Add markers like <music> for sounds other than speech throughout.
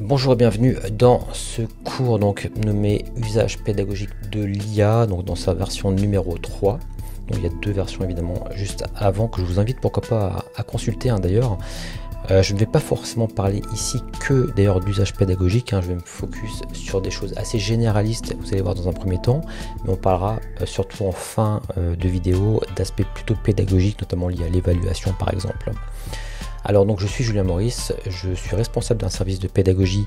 Bonjour et bienvenue dans ce cours donc nommé Usage pédagogique de l'IA, donc dans sa version numéro 3. il y a deux versions évidemment juste avant que je vous invite pourquoi pas à, consulter d'ailleurs. Euh, je ne vais pas forcément parler ici que d'ailleurs d'usage pédagogique, hein. je vais me focus sur des choses assez généralistes, vous allez voir dans un premier temps, mais on parlera euh, surtout en fin euh, de vidéo d'aspects plutôt pédagogiques, notamment liés à l'évaluation par exemple. Alors donc je suis Julien Maurice, je suis responsable d'un service de pédagogie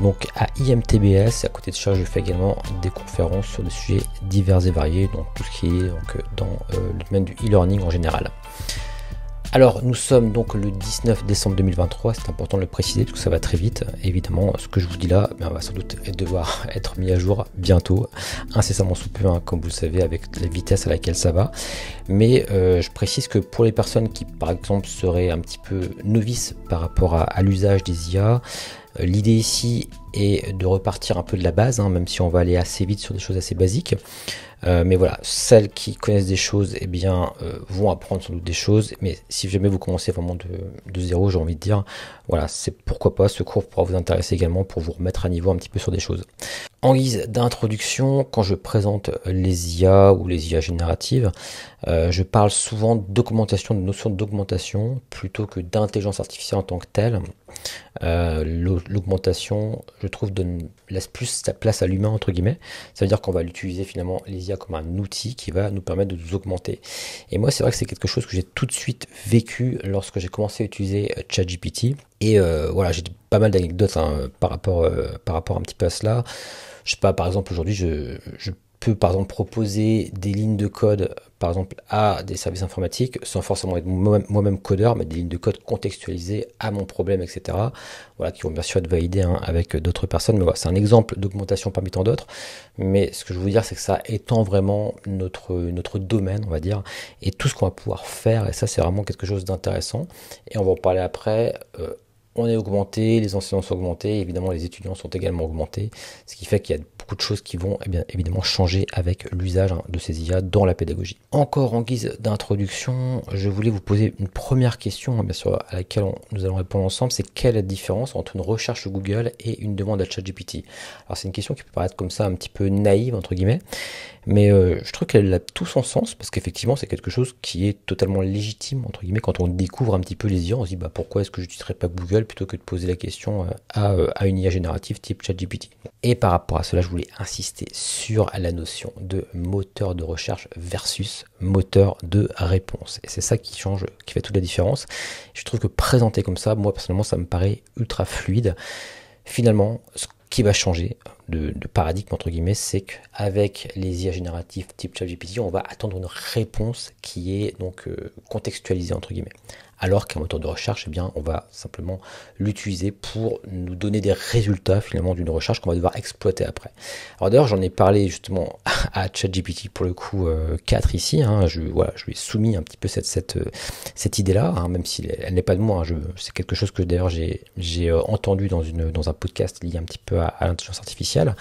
donc à IMTBS. À côté de ça, je fais également des conférences sur des sujets divers et variés, donc tout ce qui est dans euh, le domaine du e-learning en général. Alors, nous sommes donc le 19 décembre 2023, c'est important de le préciser parce que ça va très vite. Évidemment, ce que je vous dis là ben, on va sans doute devoir <laughs> être mis à jour bientôt, incessamment sous peu, hein, comme vous le savez, avec la vitesse à laquelle ça va. Mais euh, je précise que pour les personnes qui, par exemple, seraient un petit peu novices par rapport à, l'usage des IA, euh, L'idée ici est de repartir un peu de la base, hein, même si on va aller assez vite sur des choses assez basiques. Euh, mais voilà, celles qui connaissent des choses, eh bien, euh, vont apprendre sans doute des choses. Mais si jamais vous commencez vraiment de, de zéro, j'ai envie de dire, voilà, c'est pourquoi pas, ce cours pourra vous intéresser également pour vous remettre à niveau un petit peu sur des choses en guise d'introduction, quand je présente les IA ou les IA génératives, euh, je parle souvent d'augmentation, de notion d'augmentation, plutôt que d'intelligence artificielle en tant que telle. Euh, l'augmentation, je trouve, laisse plus sa place à l'humain, entre guillemets. Ça veut dire qu'on va l'utiliser finalement, les IA, comme un outil qui va nous permettre de nous augmenter. Et moi, c'est vrai que c'est quelque chose que j'ai tout de suite vécu lorsque j'ai commencé à utiliser euh, ChatGPT. Et voilà, j'ai pas mal d'anecdotes hein, par, rapport, par rapport un petit peu à cela. Je sais pas, par exemple, aujourd'hui, je, peux par exemple proposer des lignes de code par exemple à des services informatiques sans forcément être moi-même codeur mais des lignes de code contextualisées à mon problème etc voilà qui vont bien sûr être validées hein, avec d'autres personnes mais voilà c'est un exemple d'augmentation parmi tant d'autres mais ce que je veux dire c'est que ça étend vraiment notre notre domaine on va dire et tout ce qu'on va pouvoir faire et ça c'est vraiment quelque chose d'intéressant et on va en parler après euh, on est augmenté, les enseignants sont augmentés, évidemment les étudiants sont également augmentés, ce qui fait qu'il y a beaucoup de choses qui vont eh bien, évidemment changer avec l'usage hein, de ces IA dans la pédagogie. Encore en guise d'introduction, je voulais vous poser une première question, hein, bien à laquelle nous allons répondre ensemble, c'est quelle est la différence entre une recherche Google et une demande à ChatGPT Alors c'est une question qui peut paraître comme ça un petit peu naïve, entre guillemets, mais euh, je trouve qu'elle a tout son sens parce qu'effectivement c'est quelque chose qui est totalement légitime entre guillemets quand on découvre un petit peu les IA, on se dit bah pourquoi est-ce que je ne n'utiliserais pas Google plutôt que de poser la question euh, à, euh, à une IA générative type ChatGPT. Et par rapport à cela, je voulais insister sur la notion de moteur de recherche versus moteur de réponse. Et c'est ça qui change, qui fait toute la différence. Je trouve que présenté comme ça, moi personnellement, ça me paraît ultra fluide. Finalement, ce que qui va changer de, paradigme, entre guillemets, c'est qu'avec les IA génératifs type ChatGPT, on va attendre une réponse qui est donc euh, contextualisée, entre guillemets alors qu'un moteur de recherche, eh bien, on va simplement l'utiliser pour nous donner des résultats finalement d'une recherche qu'on va devoir exploiter après. Alors d'ailleurs, j'en ai parlé justement à ChatGPT pour le coup 4 euh, ici. Hein. je, voilà, je lui ai soumis un petit peu cette, cette, euh, cette idée-là, hein, même si elle, n'est pas de moi. Hein. c'est quelque chose que d'ailleurs j'ai euh, entendu dans, une, dans un podcast lié un petit peu à l'intelligence artificielle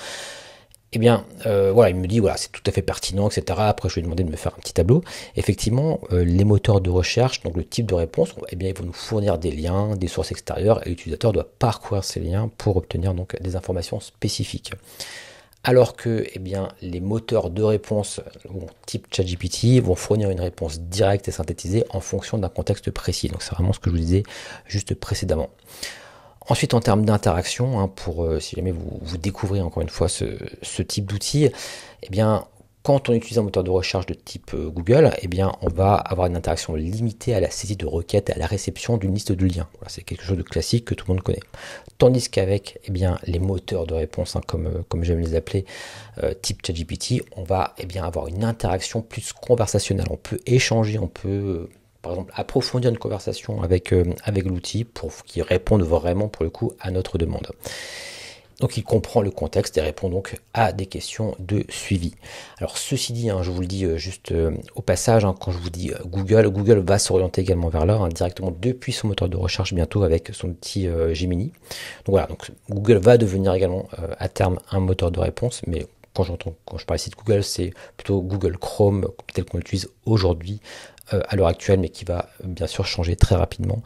eh bien, euh, voilà, il me dit, voilà, c'est tout à fait pertinent, etc. Après, je lui ai demandé de me faire un petit tableau. Effectivement, euh, les moteurs de recherche, donc le type de réponse, eh bien, ils vont nous fournir des liens, des sources extérieures, et l'utilisateur doit parcourir ces liens pour obtenir donc des informations spécifiques. Alors que, eh bien, les moteurs de réponse, type ChatGPT, vont fournir une réponse directe et synthétisée en fonction d'un contexte précis. Donc, c'est vraiment ce que je vous disais juste précédemment. Ensuite, en termes d'interaction, hein, pour euh, si jamais vous, découvrez encore une fois ce, type d'outil, eh bien, quand on utilise un moteur de recherche de type euh, Google, eh bien, on va avoir une interaction limitée à la saisie de requêtes et à la réception d'une liste de liens. c'est quelque chose de classique que tout le monde connaît. Tandis qu'avec eh bien, les moteurs de réponse, hein, comme, euh, comme j'aime les appeler, type ChatGPT, on va eh bien, avoir une interaction plus conversationnelle. On peut échanger, on peut par exemple, approfondir une conversation avec, euh, avec l'outil pour qu'il réponde vraiment, pour le coup, à notre demande. Donc il comprend le contexte et répond donc à des questions de suivi. Alors ceci dit, hein, je vous le dis euh, juste euh, au passage, hein, quand je vous dis Google, Google va s'orienter également vers là, hein, directement depuis son moteur de recherche bientôt avec son outil Gemini. Donc voilà, donc Google va devenir également à terme un moteur de réponse, mais quand, quand je parle ici de Google, c'est plutôt Google Chrome tel qu'on l'utilise aujourd'hui euh, à l'heure actuelle, mais qui va euh, bien sûr changer très rapidement.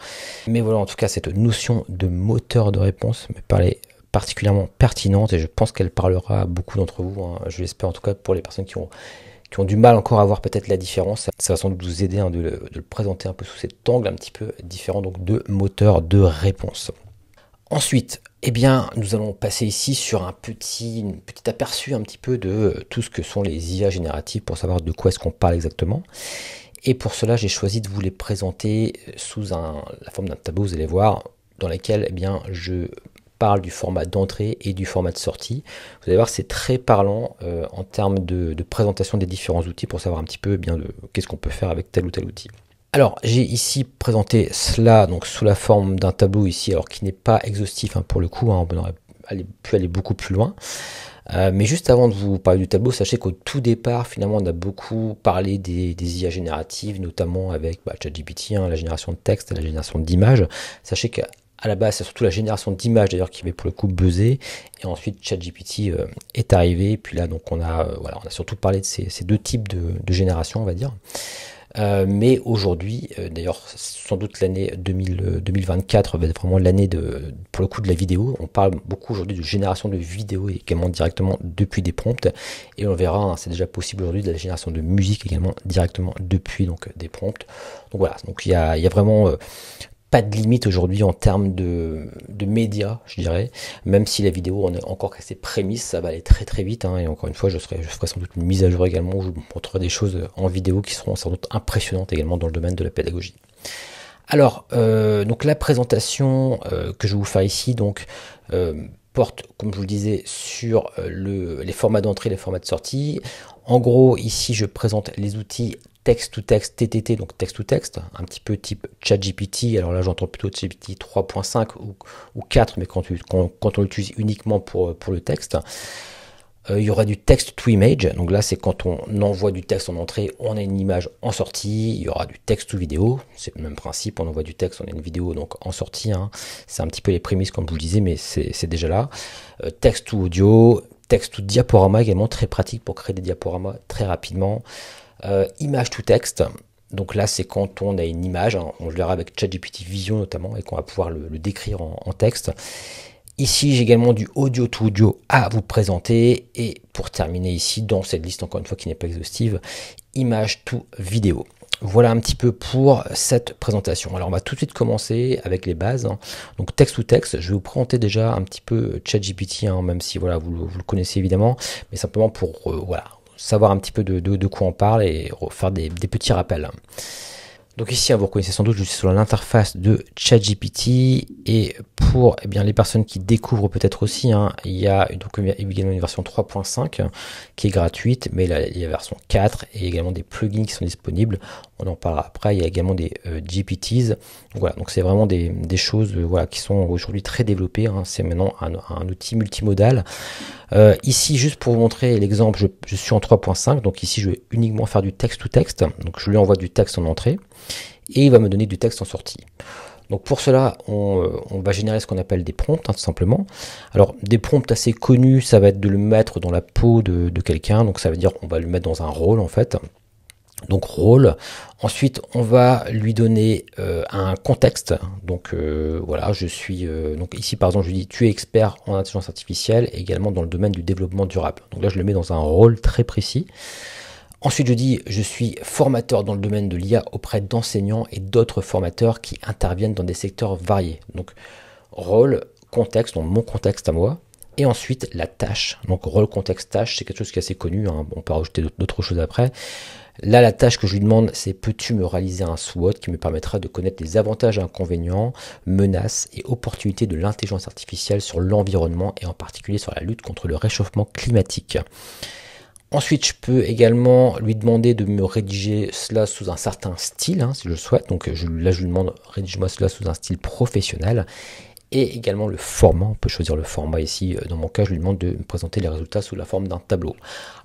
Mais voilà, en tout cas, cette notion de moteur de réponse me paraît particulièrement pertinente et je pense qu'elle parlera à beaucoup d'entre vous. Hein. Je l'espère en tout cas pour les personnes qui ont, qui ont du mal encore à voir peut-être la différence. Ça va sans doute vous aider hein, de, le, présenter un peu sous cet angle un petit peu différent donc de moteur de réponse. Ensuite, eh bien, nous allons passer ici sur un petit, un petit aperçu un petit peu de tout ce que sont les IA génératives pour savoir de quoi est-ce qu'on parle exactement. Et pour cela, j'ai choisi de vous les présenter euh, sous la forme d'un tableau, vous allez voir, dans lequel eh bien, je parle du format d'entrée et du format de sortie. Vous allez voir, c'est très parlant euh, en termes de, présentation des différents outils pour savoir un petit peu eh qu'est-ce qu'on peut faire avec tel ou tel outil. Alors, j'ai ici présenté cela donc sous la forme d'un tableau ici, alors qui n'est pas exhaustif hein, pour le coup, hein, on aurait pu aller beaucoup plus loin. Euh, mais juste avant de vous parler du tableau, sachez qu'au tout départ, finalement, on a beaucoup parlé des, IA génératives, notamment avec bah, ChatGPT, hein, la génération de texte, et la génération d'images. Sachez qu'à la base, c'est surtout la génération d'images d'ailleurs qui avait pour le coup buzzé. Et ensuite, ChatGPT euh, est arrivé. Et puis là, donc, on a, euh, voilà, on a surtout parlé de ces, deux types de, de générations, on va dire. Euh, mais aujourd'hui, euh, d'ailleurs, sans doute l'année 2024 euh, va être vraiment l'année de, pour le coup de la vidéo. On parle beaucoup aujourd'hui de génération de vidéos également directement depuis des prompts. Et on verra, hein, c'est déjà possible aujourd'hui de la génération de musique également directement depuis donc des prompts. Donc voilà, donc il y a, il y a vraiment pas de limite aujourd'hui en termes de, médias, je dirais. Même si la vidéo on est encore qu'à ses prémices, ça va aller très très vite. Hein. Et encore une fois, je, serai, je, ferai sans doute une mise à jour également où je vous montrerai des choses en vidéo qui seront sans doute impressionnantes également dans le domaine de la pédagogie. Alors, euh, donc la présentation euh, que je vous fais ici, donc euh, porte, comme je vous le disais, sur le, les formats d'entrée, les formats de sortie. En gros, ici, je présente les outils text-to-text TTT, donc text-to-text, un petit peu type ChatGPT. Alors là, j'entends plutôt ChatGPT 3.5 ou, 4, mais quand, quand, on l'utilise uniquement pour, pour, le texte. Euh, il y aura du text to image, donc là c'est quand on envoie du texte en entrée, on a une image en sortie, il y aura du texte to vidéo, c'est le même principe, on envoie du texte, on a une vidéo donc en sortie, hein. c'est un petit peu les prémices comme vous le disais, mais c'est déjà là. Euh, text to audio, text to diaporama également, très pratique pour créer des diaporamas très rapidement. Euh, image to texte. Donc là, c'est quand on a une image, hein, on le verra avec ChatGPT Vision notamment, et qu'on va pouvoir le, décrire en, texte. Ici, j'ai également du audio to audio à vous présenter. Et pour terminer ici, dans cette liste, encore une fois, qui n'est pas exhaustive, image to vidéo. Voilà un petit peu pour cette présentation. Alors on va tout de suite commencer avec les bases. Hein. Donc texte to texte, je vais vous présenter déjà un petit peu ChatGPT, hein, même si voilà, vous, le connaissez évidemment, mais simplement pour euh, voilà, savoir un petit peu de, de, quoi on parle et faire des, petits rappels. Donc ici, hein, vous reconnaissez sans doute, je suis sur l'interface de ChatGPT et pour eh bien, les personnes qui découvrent peut-être aussi, hein, il y a donc également une version 3.5 qui est gratuite, mais il y a la version 4 et également des plugins qui sont disponibles on en parlera après. Il y a également des euh, GPTs. voilà, donc c'est vraiment des, choses euh, voilà, qui sont aujourd'hui très développées. Hein. C'est maintenant un, outil multimodal. Euh, ici, juste pour vous montrer l'exemple, je, suis en 3.5, donc ici je vais uniquement faire du texte to texte. Donc je lui envoie du texte en entrée et il va me donner du texte en sortie. Donc pour cela, on, va générer ce qu'on appelle des prompts, hein, tout simplement. Alors des prompts assez connus, ça va être de le mettre dans la peau de, de quelqu'un, donc ça veut dire qu'on va le mettre dans un rôle en fait donc rôle. Ensuite, on va lui donner euh, un contexte. Donc euh, voilà, je suis euh, donc ici par exemple, je dis tu es expert en intelligence artificielle, et également dans le domaine du développement durable. Donc là, je le mets dans un rôle très précis. Ensuite, je dis je suis formateur dans le domaine de l'IA auprès d'enseignants et d'autres formateurs qui interviennent dans des secteurs variés. Donc rôle, contexte, donc mon contexte à moi. Et ensuite, la tâche. Donc, rôle, contexte, tâche, c'est quelque chose qui est assez connu. Hein. On peut rajouter d'autres choses après. Là, la tâche que je lui demande, c'est peux-tu me réaliser un SWOT qui me permettra de connaître les avantages inconvénients, menaces et opportunités de l'intelligence artificielle sur l'environnement et en particulier sur la lutte contre le réchauffement climatique. Ensuite, je peux également lui demander de me rédiger cela sous un certain style, hein, si je le souhaite. Donc je, là, je lui demande rédige-moi cela sous un style professionnel et également le format. On peut choisir le format ici. Euh, dans mon cas, je lui demande de me présenter les résultats sous la forme d'un tableau.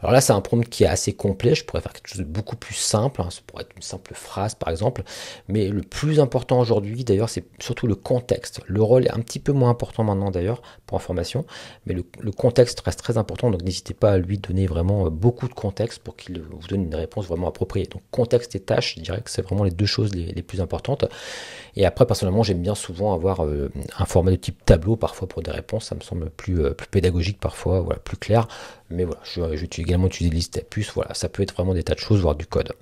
Alors là, c'est un prompt qui est assez complet. Je pourrais faire quelque chose de beaucoup plus simple. Hein, ça pourrait être une simple phrase, par exemple. Mais le plus important aujourd'hui, d'ailleurs, c'est surtout le contexte. Le rôle est un petit peu moins important maintenant, d'ailleurs, pour information. Mais le, contexte reste très important. Donc n'hésitez pas à lui donner vraiment euh, beaucoup de contexte pour qu'il vous donne une réponse vraiment appropriée. Donc contexte et tâche, je dirais que c'est vraiment les deux choses les plus importantes. Et après, personnellement, j'aime bien souvent avoir euh, un format de type tableau parfois pour des réponses. Ça me semble plus, euh, pédagogique parfois, voilà, plus clair. Mais voilà, je, euh, également utiliser des listes à puces. Voilà, ça peut être vraiment des tas de choses, voire du code.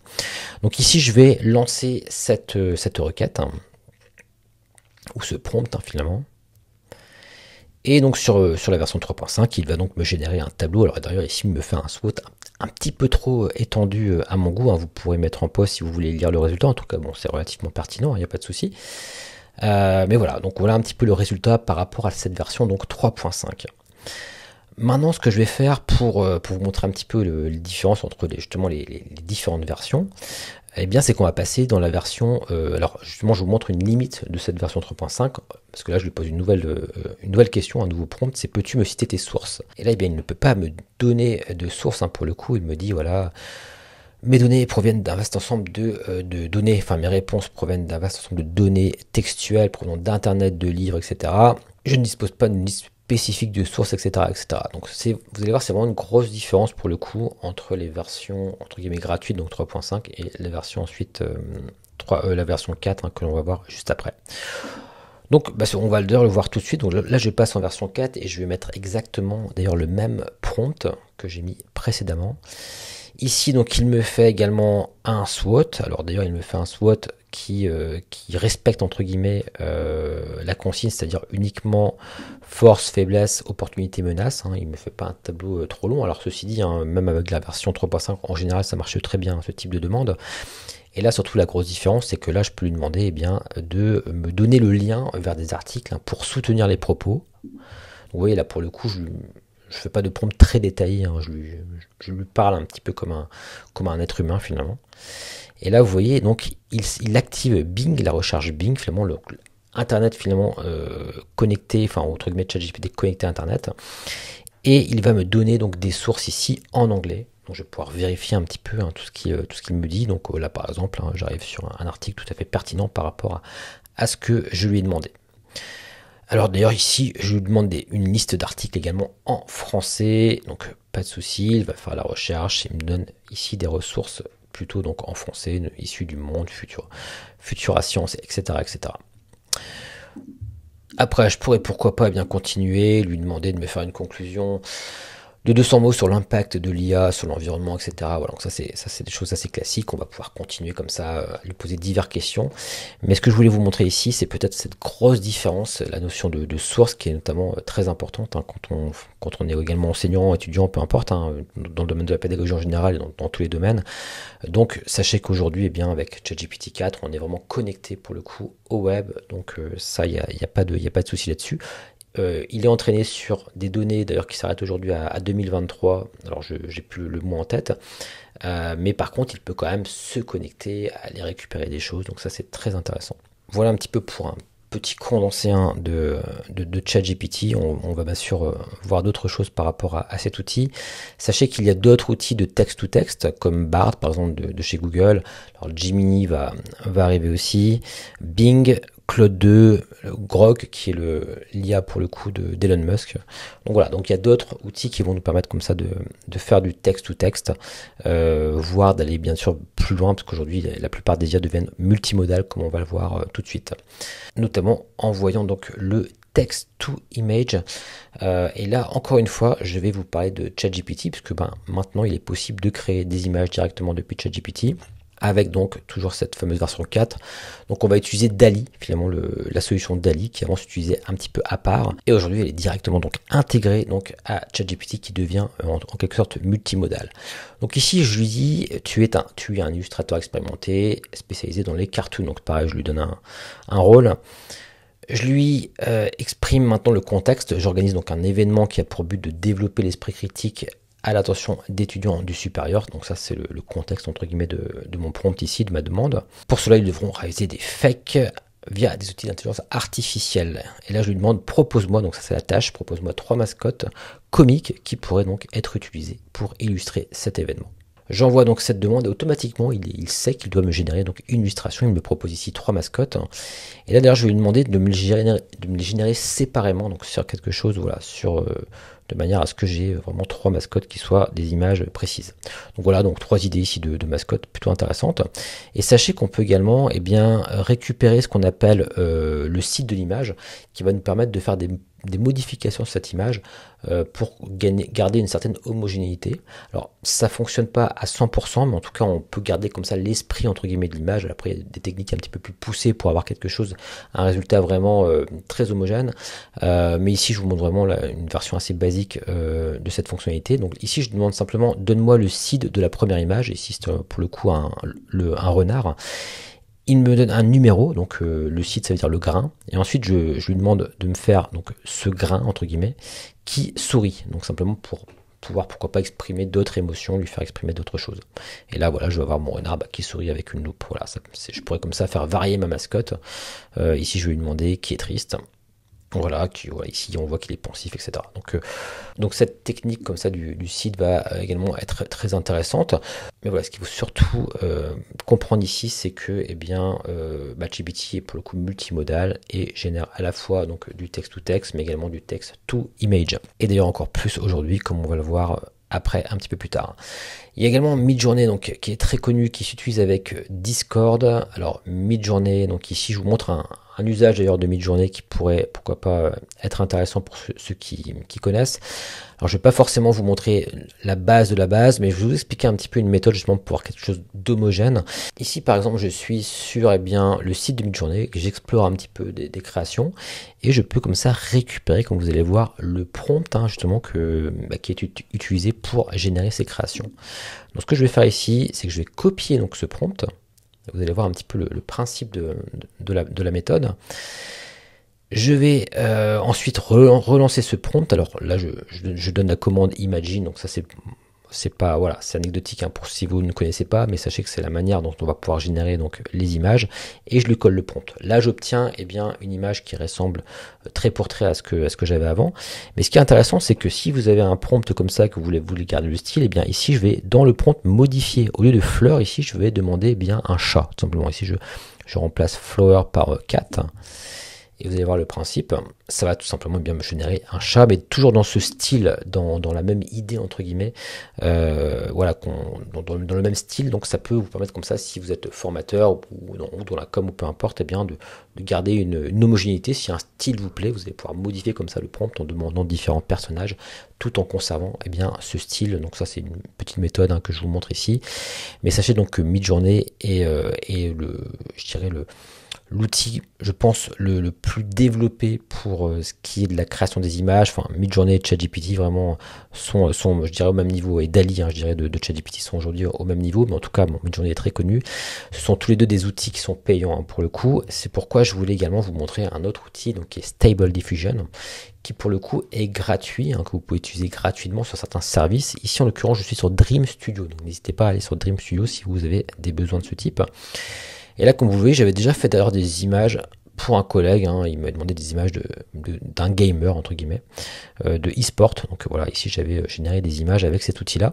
Donc ici, je vais lancer cette, requête hein, ou ce prompt hein, finalement. Et donc sur, sur la version 3.5, il va donc me générer un tableau. Alors d'ailleurs ici, il me fait un SWOT un un petit peu trop euh, étendu euh, à mon goût. Hein. Vous pourrez mettre en pause si vous voulez lire le résultat. En tout cas, bon, c'est relativement pertinent, il hein, n'y a pas de souci. Euh, mais voilà, donc voilà un petit peu le résultat par rapport à cette version, donc 3.5. Maintenant, ce que je vais faire pour, vous montrer un petit peu les différences entre justement les différentes versions, eh bien c'est qu'on va passer dans la version, euh, alors justement je vous montre une limite de cette version 3.5, parce que là je lui pose une nouvelle, euh, une nouvelle question, un nouveau prompt, c'est peux-tu me citer tes sources Et là eh bien il ne peut pas me donner de sources, hein, pour le coup, il me dit voilà, mes données proviennent d'un vaste ensemble de, euh, de, données, enfin mes réponses proviennent d'un vaste ensemble de données textuelles provenant d'internet, de livres, etc. Je ne dispose pas d'une liste spécifique de source, etc. etc. Donc vous allez voir, c'est vraiment une grosse différence pour le coup entre les versions entre guillemets gratuites, donc 3.5, et la version ensuite 3, euh, euh, la version 4 hein, que l'on va voir juste après. Donc bah, on va le voir tout de suite. Donc là je passe en version 4 et je vais mettre exactement d'ailleurs le même prompt que j'ai mis précédemment. Ici donc il me fait également un SWOT. Alors d'ailleurs il me fait un SWOT euh, qui, respecte entre guillemets euh, la consigne, c'est-à-dire uniquement force, faiblesse, opportunité, menace. Hein. il ne me fait pas un tableau euh, trop long. Alors ceci dit, hein, même avec la version 3.5, en général, ça marche très bien ce type de demande. Et là, surtout, la grosse différence, c'est que là, je peux lui demander eh bien, de me donner le lien vers des articles hein, pour soutenir les propos. Vous voyez, là, pour le coup, je ne fais pas de prompt très détaillé, je, lui, parle un petit peu comme un, comme un être humain finalement. Et là, vous voyez, donc, il, active Bing, la recherche Bing, finalement, Internet finalement euh, connecté, enfin entre guillemets ChatGPT connecté Internet. Et il va me donner donc des sources ici en anglais. Donc je vais pouvoir vérifier un petit peu hein, tout ce qui, euh, tout ce qu'il me dit. Donc euh, là par exemple, hein, j'arrive sur un, article tout à fait pertinent par rapport à, ce que je lui ai demandé. Alors d'ailleurs ici, je lui demande une liste d'articles également en français. Donc pas de souci, il va faire la recherche, il me donne ici des ressources plutôt donc enfoncé, issu du monde futur, à science, etc., etc. Après, je pourrais pourquoi pas eh bien continuer, lui demander de me faire une conclusion de 200 mots sur l'impact de l'IA, sur l'environnement, etc. Voilà, donc ça c'est ça c'est des choses assez classiques. On va pouvoir continuer comme ça euh, à lui poser diverses questions. Mais ce que je voulais vous montrer ici, c'est peut-être cette grosse différence, la notion de, source qui est notamment euh, très importante hein, quand on quand on est également enseignant, étudiant, peu importe, hein, dans le domaine de la pédagogie en général, et dans tous les domaines. Donc sachez qu'aujourd'hui, eh bien avec ChatGPT 4, on est vraiment connecté pour le coup au web. Donc euh, ça, il n'y y a, pas de, y a pas de souci là-dessus. Euh, il est entraîné sur des données, d'ailleurs, qui s'arrêtent aujourd'hui à, 2023. Alors, je n'ai plus le mot en tête. Euh, mais par contre, il peut quand même se connecter, aller récupérer des choses. Donc, ça, c'est très intéressant. Voilà un petit peu pour un petit condensé de, de, de ChatGPT. On, va bien sûr euh, voir d'autres choses par rapport à, cet outil. Sachez qu'il y a d'autres outils de texte-to-texte, comme Bard, par exemple, de, chez Google. Alors, Gemini va, va arriver aussi. Bing, Claude 2, Grog, qui est l'IA pour le coup d'Elon Musk. Donc voilà, donc il y a d'autres outils qui vont nous permettre comme ça de, faire du texte-to-texte, euh, voire d'aller bien sûr plus loin, parce qu'aujourd'hui la plupart des IA deviennent multimodales, comme on va le voir euh, tout de suite. Notamment en voyant donc le text to image. Euh, et là, encore une fois, je vais vous parler de ChatGPT, puisque ben, maintenant il est possible de créer des images directement depuis ChatGPT avec donc toujours cette fameuse version 4. Donc on va utiliser DALI, finalement la solution DALI qui avant s'utilisait un petit peu à part. Et aujourd'hui elle est directement donc intégrée donc à ChatGPT qui devient euh, en, quelque sorte multimodal. Donc ici je lui dis tu es un, tu es un illustrateur expérimenté spécialisé dans les cartoons. Donc pareil je lui donne un, rôle. Je lui euh, exprime maintenant le contexte. J'organise donc un événement qui a pour but de développer l'esprit critique à l'attention d'étudiants du supérieur. Donc ça, c'est le, contexte entre guillemets de, de, mon prompt ici, de ma demande. Pour cela, ils devront réaliser des fakes via des outils d'intelligence artificielle. Et là, je lui demande, propose-moi, donc ça c'est la tâche, propose-moi trois mascottes comiques qui pourraient donc être utilisées pour illustrer cet événement. J'envoie donc cette demande et automatiquement, il, sait qu'il doit me générer donc une illustration. Il me propose ici trois mascottes. Et là, d'ailleurs, je vais lui demander de me, les générer, de séparément, donc sur quelque chose, voilà, sur, euh, de manière à ce que j'ai vraiment trois mascottes qui soient des images précises. Donc voilà, donc trois idées ici de, mascottes plutôt intéressantes. Et sachez qu'on peut également et eh bien, récupérer ce qu'on appelle euh, le site de l'image, qui va nous permettre de faire des des modifications sur cette image euh, pour gagner, garder une certaine homogénéité. Alors ça fonctionne pas à 100%, mais en tout cas on peut garder comme ça l'esprit entre guillemets de l'image. Après il y a des techniques un petit peu plus poussées pour avoir quelque chose, un résultat vraiment euh, très homogène. Euh, mais ici je vous montre vraiment une version assez basique de cette fonctionnalité. Donc ici je demande simplement donne-moi le seed de la première image. Ici c'est pour le coup un renard il me donne un numéro, donc euh, le site ça veut dire le grain, et ensuite je, lui demande de me faire donc ce grain entre guillemets qui sourit, donc simplement pour pouvoir pourquoi pas exprimer d'autres émotions, lui faire exprimer d'autres choses. Et là voilà, je vais avoir mon renard bah, qui sourit avec une loupe, voilà, je pourrais comme ça faire varier ma mascotte. Euh, ici je vais lui demander qui est triste, voilà, qui, voilà, ici on voit qu'il est pensif, etc. Euh, donc, cette technique comme ça du, site va euh, également être très intéressante. Mais voilà, ce qu'il faut surtout euh, comprendre ici, c'est que eh bien, euh, est pour le coup multimodal et génère à la fois donc du texte to texte, mais également du texte to image. Et d'ailleurs encore plus aujourd'hui, comme on va le voir après un petit peu plus tard. Il y a également Midjourney donc qui est très connu, qui s'utilise avec Discord. Alors Midjourney, donc ici je vous montre un, un usage d'ailleurs de mid-journée qui pourrait, pourquoi pas, euh, être intéressant pour ceux, qui, connaissent. Alors, je ne vais pas forcément vous montrer la base de la base, mais je vais vous expliquer un petit peu une méthode justement pour quelque chose d'homogène. Ici, par exemple, je suis sur eh bien, le site de mid-journée, j'explore un petit peu des, créations, et je peux comme ça récupérer, comme vous allez voir, le prompt hein, justement que, bah, qui est utilisé pour générer ces créations. Donc, ce que je vais faire ici, c'est que je vais copier donc ce prompt. Vous allez voir un petit peu le, principe de, de, la, méthode. Je vais euh, ensuite relancer ce prompt. Alors là, je, je, donne la commande imagine, donc ça c'est c'est pas voilà, c'est anecdotique hein, pour si vous ne connaissez pas, mais sachez que c'est la manière dont on va pouvoir générer donc les images et je lui colle le prompt. Là, j'obtiens eh bien une image qui ressemble euh, très pour très à ce que à ce que j'avais avant. Mais ce qui est intéressant, c'est que si vous avez un prompt comme ça que vous voulez, garder le style, eh bien ici je vais dans le prompt modifier au lieu de fleur ici, je vais demander eh bien un chat tout simplement. Ici je je remplace flower par euh, cat. Hein. Et vous allez voir le principe, ça va tout simplement bien me générer un chat, mais toujours dans ce style, dans, la même idée entre guillemets, euh, voilà, dans, dans, le même style. Donc ça peut vous permettre comme ça, si vous êtes formateur ou, dans, la com ou peu importe, eh bien de, garder une, homogénéité. Si un style vous plaît, vous allez pouvoir modifier comme ça le prompt en demandant différents personnages, tout en conservant eh bien ce style. Donc ça c'est une petite méthode hein, que je vous montre ici. Mais sachez donc que mid-journée euh, est le, je dirais le l'outil, je pense, le, plus développé pour euh, ce qui est de la création des images. Enfin, Midjourney et ChatGPT vraiment sont, euh, sont, je dirais, au même niveau. Et Dali, hein, je dirais, de, ChatGPT sont aujourd'hui au même niveau. Mais en tout cas, bon, Midjourney est très connu. Ce sont tous les deux des outils qui sont payants hein, pour le coup. C'est pourquoi je voulais également vous montrer un autre outil, donc qui est Stable Diffusion, qui pour le coup est gratuit, hein, que vous pouvez utiliser gratuitement sur certains services. Ici, en l'occurrence, je suis sur Dream Studio. Donc n'hésitez pas à aller sur Dream Studio si vous avez des besoins de ce type. Et là, comme vous voyez, j'avais déjà fait d'ailleurs des images pour un collègue. Hein. il m'a demandé des images d'un gamer, entre guillemets, euh, de e-sport. Donc voilà, ici, j'avais euh, généré des images avec cet outil-là.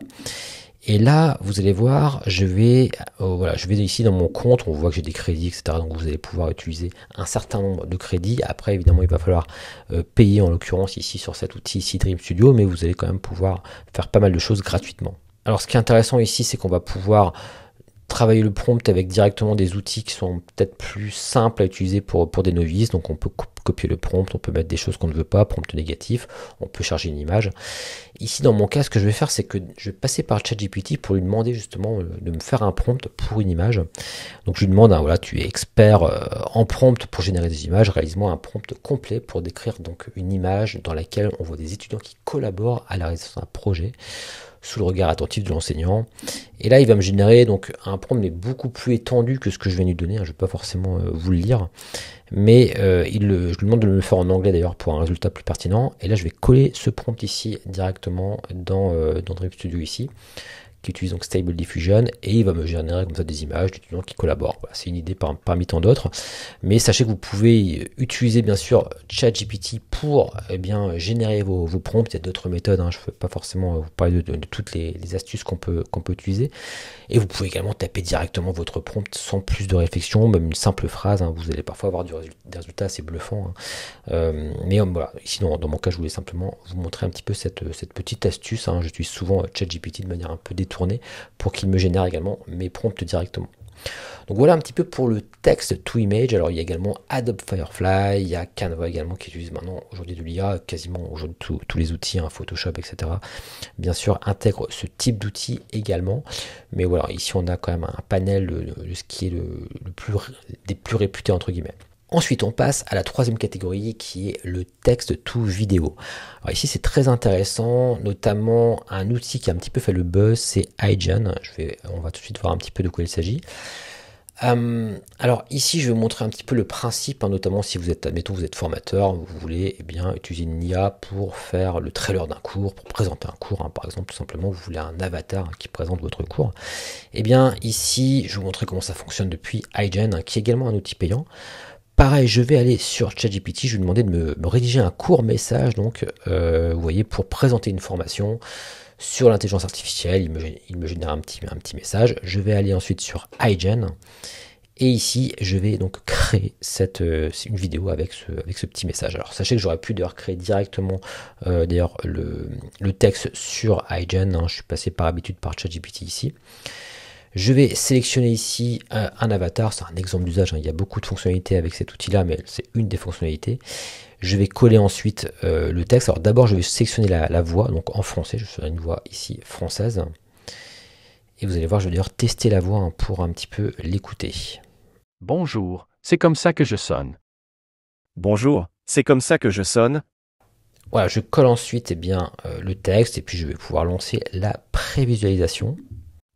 Et là, vous allez voir, je vais, euh, oh, voilà, je vais ici dans mon compte, on voit que j'ai des crédits, etc. Donc vous allez pouvoir utiliser un certain nombre de crédits. Après, évidemment, il va falloir payer, en l'occurrence ici sur cet outil ici Dream Studio, mais vous allez quand même pouvoir faire pas mal de choses gratuitement. Alors ce qui est intéressant ici, c'est qu'on va pouvoir travailler le prompt avec directement des outils qui sont peut-être plus simples à utiliser pour, pour des novices. Donc on peut copier le prompt, on peut mettre des choses qu'on ne veut pas, prompt négatif, on peut charger une image. Ici dans mon cas, ce que je vais faire, c'est que je vais passer par ChatGPT pour lui demander justement euh, de me faire un prompt pour une image. Donc je lui demande, hein, voilà, tu es expert euh, en prompt pour générer des images, réalise-moi un prompt complet pour décrire donc une image dans laquelle on voit des étudiants qui collaborent à la réalisation d'un projet sous le regard attentif de l'enseignant. Et là, il va me générer donc un prompt mais beaucoup plus étendu que ce que je viens de lui donner. Hein. Je ne vais pas forcément euh, vous le lire, mais euh, il, je lui demande de le faire en anglais d'ailleurs pour un résultat plus pertinent. Et là, je vais coller ce prompt ici directement dans, euh, dans Drip Studio ici qui utilise donc Stable Diffusion et il va me générer comme ça des images d'étudiants qui collaborent. c'est une idée parmi tant d'autres. Mais sachez que vous pouvez utiliser bien sûr ChatGPT pour eh bien, générer vos, vos prompts. Il y a d'autres méthodes, hein. je ne veux pas forcément vous parler de, toutes les, astuces qu'on peut, qu'on peut utiliser. Et vous pouvez également taper directement votre prompt sans plus de réflexion, même une simple phrase. Hein. vous allez parfois avoir du résultat, des résultats assez bluffants. Hein. Euh, mais euh, voilà, sinon dans mon cas, je voulais simplement vous montrer un petit peu cette, cette petite astuce. J'utilise souvent euh, ChatGPT de manière un peu détournée tourner pour qu'il me génère également mes prompts directement. Donc voilà un petit peu pour le texte to image. Alors il y a également Adobe Firefly, il y a Canva également qui utilise maintenant aujourd'hui de l'IA, quasiment aujourd'hui tous les outils, hein, Photoshop, etc. Bien sûr, intègre ce type d'outils également. Mais voilà, ici on a quand même un panel de, ce qui est le, le plus, des plus réputés entre guillemets. Ensuite, on passe à la troisième catégorie qui est le texte tout vidéo. Alors ici, c'est très intéressant, notamment un outil qui a un petit peu fait le buzz, c'est iGen. on va tout de suite voir un petit peu de quoi il s'agit. Euh, alors ici, je vais vous montrer un petit peu le principe, hein, notamment si vous êtes, admettons, vous êtes formateur, vous voulez eh bien, utiliser une pour faire le trailer d'un cours, pour présenter un cours, hein. par exemple, tout simplement, vous voulez un avatar qui présente votre cours. Et eh bien, ici, je vais vous montrer comment ça fonctionne depuis iGen, hein, qui est également un outil payant. Pareil, je vais aller sur ChatGPT, je vais lui demander de me, rédiger un court message, donc, euh, vous voyez, pour présenter une formation sur l'intelligence artificielle. Il me, génère un petit, message. Je vais aller ensuite sur iGen. Et ici, je vais donc créer cette, euh, une vidéo avec ce, avec ce petit message. Alors, sachez que j'aurais pu créer directement euh, d'ailleurs le, texte sur iGen. Hein. Je suis passé par habitude par ChatGPT ici. Je vais sélectionner ici euh, un, avatar, c'est un exemple d'usage, hein. il y a beaucoup de fonctionnalités avec cet outil-là, mais c'est une des fonctionnalités. Je vais coller ensuite euh, le texte. Alors d'abord, je vais sélectionner la, voix, donc en français, je ferai une voix ici française. Et vous allez voir, je vais d'ailleurs tester la voix hein, pour un petit peu l'écouter. Bonjour, c'est comme ça que je sonne. Bonjour, c'est comme ça que je sonne. Voilà, je colle ensuite eh bien, euh, le texte et puis je vais pouvoir lancer la prévisualisation.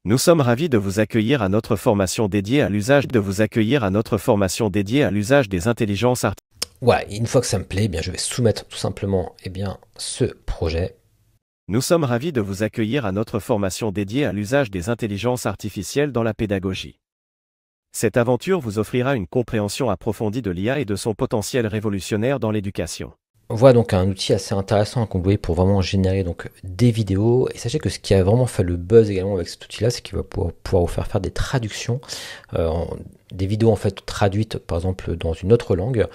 Nous sommes ravis de vous accueillir à notre formation dédiée à l'usage de vous accueillir à notre formation dédiée à l'usage des intelligences artificielles. Ouais, une fois que ça me plaît, eh bien je vais soumettre tout simplement eh bien, ce projet. Nous sommes ravis de vous accueillir à notre formation dédiée à l'usage des intelligences artificielles dans la pédagogie. Cette aventure vous offrira une compréhension approfondie de l'IA et de son potentiel révolutionnaire dans l'éducation. On voit donc un outil assez intéressant à combler pour vraiment générer donc des vidéos. Et sachez que ce qui a vraiment fait le buzz également avec cet outil-là, c'est qu'il va pouvoir, vous faire faire des traductions, euh, des vidéos en fait traduites par exemple dans une autre langue,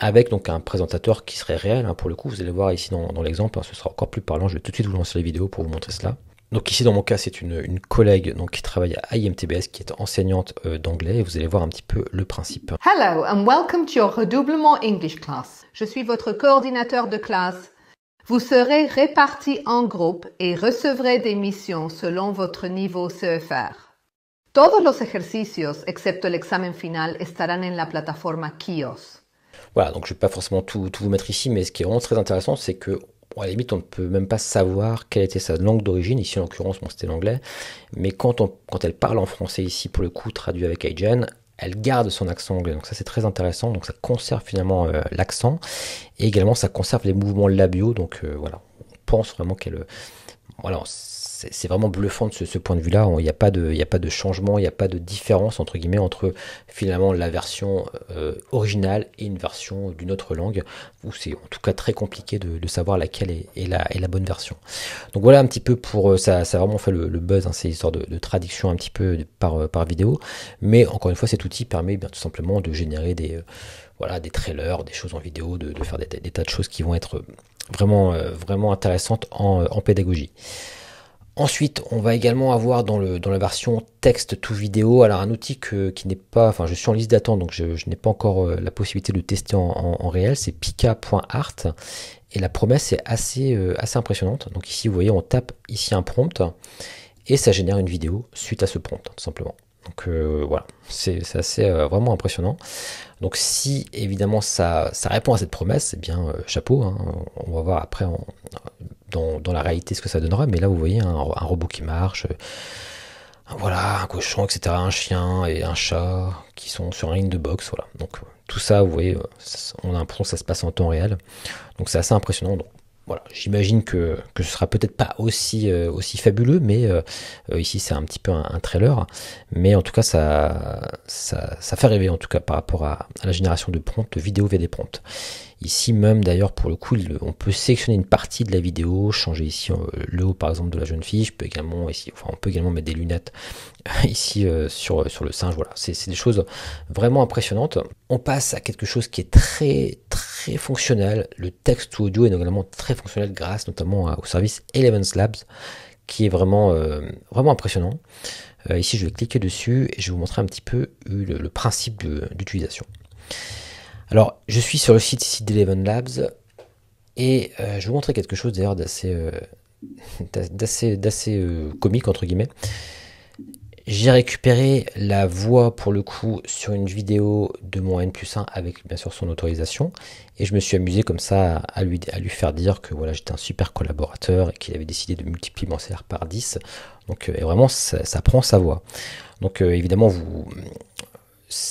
avec donc un présentateur qui serait réel. Hein, pour le coup, vous allez voir ici dans, l'exemple, hein, ce sera encore plus parlant. Je vais tout de suite vous lancer les vidéos pour vous montrer cela. Donc ici dans mon cas c'est une, collègue donc, qui travaille à IMTBS qui est enseignante euh, d'anglais et vous allez voir un petit peu le principe. Hello and welcome to your redoublement English class. Je suis votre coordinateur de classe. Vous serez répartis en groupe et recevrez des missions selon votre niveau CEFR. Todos los ejercicios, excepto el examen final, estarán en la plataforma Kios. Voilà, donc je ne vais pas forcément tout, tout, vous mettre ici, mais ce qui est vraiment très intéressant, c'est que à la limite, on ne peut même pas savoir quelle était sa langue d'origine. Ici, en l'occurrence, c'était l'anglais. Mais quand, elle parle en français, ici, pour le coup, traduit avec Aijen, elle garde son accent anglais. Donc ça c'est très intéressant. Donc ça conserve finalement euh, l'accent. Et également ça conserve les mouvements labiaux. Donc euh, voilà, on pense vraiment qu'elle... Euh, voilà, c'est vraiment bluffant de ce, point de vue-là. Il n'y a, pas de, a pas de changement, il n'y a pas de différence entre guillemets entre finalement la version euh, originale et une version d'une autre langue, où c'est en tout cas très compliqué de, savoir laquelle est, la, bonne version. Donc voilà un petit peu pour euh, ça, ça a vraiment fait le, buzz, c'est hein, ces histoires de, traduction un petit peu euh, par, vidéo. Mais encore une fois, cet outil permet bien tout simplement de générer des. voilà, des trailers, des choses en vidéo, de, faire des, tas de choses qui vont être vraiment, vraiment intéressantes en pédagogie. Ensuite, on va également avoir dans, la version texte tout vidéo, alors un outil qui n'est pas, enfin je suis en liste d'attente donc je, n'ai pas encore euh, la possibilité de tester en, réel, c'est pika.art et la promesse est assez, euh, assez impressionnante. Donc ici vous voyez on tape ici un prompt et ça génère une vidéo suite à ce prompt tout simplement. Donc euh, voilà, c'est assez euh, vraiment impressionnant. Donc si évidemment ça, ça répond à cette promesse, eh bien euh, chapeau, hein. on va voir après dans, la réalité ce que ça donnera, mais là vous voyez un, robot qui marche, voilà, un cochon, etc., un chien et un chat qui sont sur un ligne de boxe, voilà. Donc tout ça, vous voyez, on a l'impression que ça se passe en temps réel. Donc c'est assez impressionnant. Donc voilà, j'imagine que, que ce sera peut-être pas aussi, euh, aussi fabuleux, mais euh, euh, ici c'est un petit peu un, trailer. Mais en tout cas, ça, ça, fait rêver en tout cas par rapport à, la génération de prompts, de vidéos via des prompts. Ici même d'ailleurs pour le coup on peut sélectionner une partie de la vidéo, changer ici euh, le haut par exemple de la jeune fille, je peux également ici, enfin on peut également mettre des lunettes <laughs> ici euh, sur, euh, sur le singe, voilà, c'est des choses vraiment impressionnantes. On passe à quelque chose qui est très très fonctionnel, le texte audio est également très fonctionnel grâce notamment au service Eleven Labs qui est vraiment, vraiment impressionnant. ici, je vais cliquer dessus et je vais vous montrer un petit peu le principe d'utilisation. Alors, je suis sur le site ici d'Eleven Labs et euh, je vais vous montrer quelque chose d'ailleurs d'assez euh, <laughs> euh, comique entre guillemets. J'ai récupéré la voix pour le coup sur une vidéo de mon N plus 1 avec bien sûr son autorisation et je me suis amusé comme ça à lui, à lui faire dire que voilà j'étais un super collaborateur et qu'il avait décidé de multiplier mon salaire par 10. Donc vraiment ça, prend sa voix. Donc évidemment vous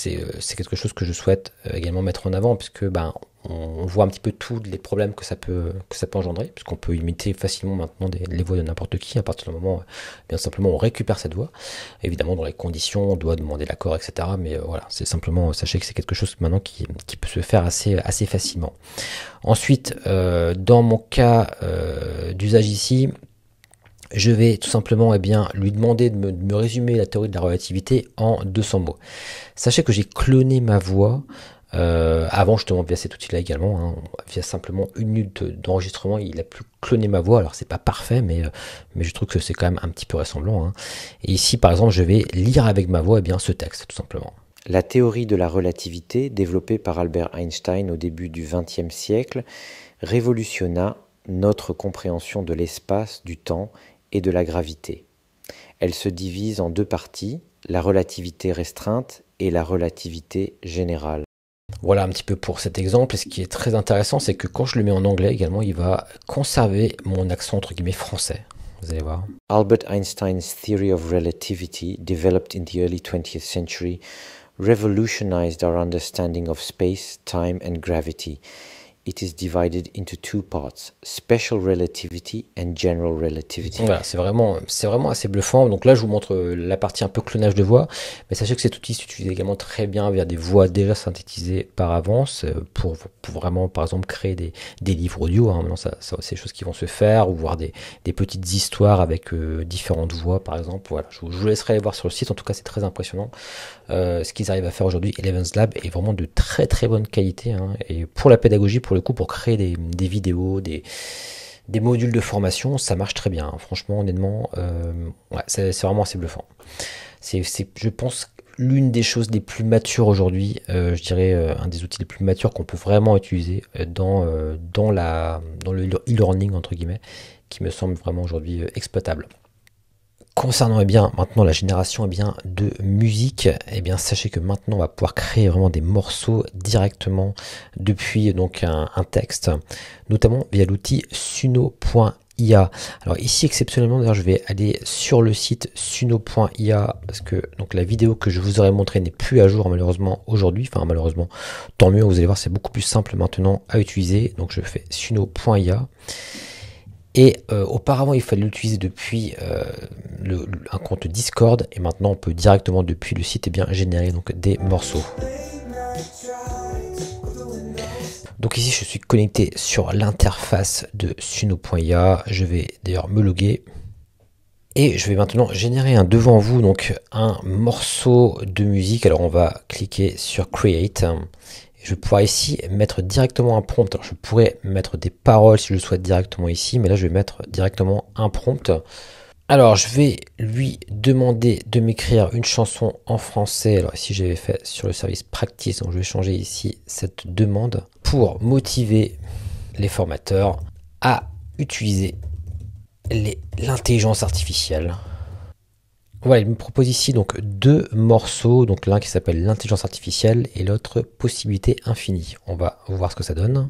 euh, c'est quelque chose que je souhaite euh, également mettre en avant, puisque ben, on, voit un petit peu tous les problèmes que ça peut, que ça peut engendrer, puisqu'on peut imiter facilement maintenant les voix de n'importe qui, à partir du moment euh, bien simplement on récupère cette voix. Évidemment, dans les conditions, on doit demander l'accord, etc. Mais voilà, c'est simplement, sachez que c'est quelque chose maintenant qui, peut se faire assez, assez facilement. Ensuite, dans mon cas d'usage ici, je vais tout simplement eh bien, lui demander de me, résumer la théorie de la relativité en 200 mots. Sachez que j'ai cloné ma voix euh, avant justement via cet outil-là également, hein, via simplement une minute d'enregistrement, il a pu cloner ma voix. Alors c'est pas parfait, mais, euh, mais je trouve que c'est quand même un petit peu ressemblant. Hein. Et ici, par exemple, je vais lire avec ma voix eh bien, ce texte, tout simplement. La théorie de la relativité, développée par Albert Einstein au début du XXe siècle, révolutionna notre compréhension de l'espace, du temps et de la gravité. Elle se divise en deux parties, la relativité restreinte et la relativité générale. Voilà un petit peu pour cet exemple. Et ce qui est très intéressant, c'est que quand je le mets en anglais également, il va conserver mon accent entre guillemets français. Vous allez voir. Albert Einstein's theory of relativity, developed in the early 20th century, revolutionized our understanding of space, time and gravity it is divided into two parts, special relativity and general relativity. c'est vraiment, c'est vraiment assez bluffant. Donc là, je vous montre euh, la partie un peu clonage de voix, mais sachez que cet outil s'utilise également très bien vers des voix déjà synthétisées par avance euh, pour, vraiment, par exemple, créer des, des livres audio. Hein. Maintenant, ça, c'est des choses qui vont se faire ou voir des, des petites histoires avec euh, différentes voix, par exemple. Voilà, je, vous, laisserai aller voir sur le site. En tout cas, c'est très impressionnant ce qu'ils arrivent à faire aujourd'hui. Eleven's Lab est vraiment de très très bonne qualité hein. et pour la pédagogie, pour le coup, pour créer des, vidéos, des, modules de formation, ça marche très bien. Franchement, honnêtement, euh, c'est vraiment assez bluffant. C'est, je pense, l'une des choses les plus matures aujourd'hui, euh, je dirais euh, un des outils les plus matures qu'on peut vraiment utiliser dans, dans, la, dans le e-learning, entre guillemets, qui me semble vraiment aujourd'hui exploitable. Concernant et eh bien, maintenant la génération eh bien, de musique, et eh bien, sachez que maintenant on va pouvoir créer vraiment des morceaux directement depuis donc, un, texte, notamment via l'outil suno.ia Alors ici exceptionnellement je vais aller sur le site suno.ia parce que donc la vidéo que je vous aurais montrée n'est plus à jour malheureusement aujourd'hui. Enfin malheureusement tant mieux vous allez voir c'est beaucoup plus simple maintenant à utiliser. Donc je fais suno.ia. Et euh, auparavant, il fallait l'utiliser depuis euh, un compte Discord. Et maintenant, on peut directement depuis le site et eh bien, générer donc, des morceaux. Donc ici, je suis connecté sur l'interface de suno.ia. Je vais d'ailleurs me loguer. Et je vais maintenant générer un, devant vous donc un morceau de musique. Alors on va cliquer sur Create je vais pouvoir ici mettre directement un prompt. je pourrais mettre des paroles si je souhaite directement ici, mais là, je vais mettre directement un prompt. Alors, je vais lui demander de m'écrire une chanson en français. Alors, ici, j'avais fait sur le service practice, donc je vais changer ici cette demande pour motiver les formateurs à utiliser l'intelligence artificielle voilà, il me propose ici donc deux morceaux, donc l'un qui s'appelle l'intelligence artificielle et l'autre possibilité infinie. On va voir ce que ça donne.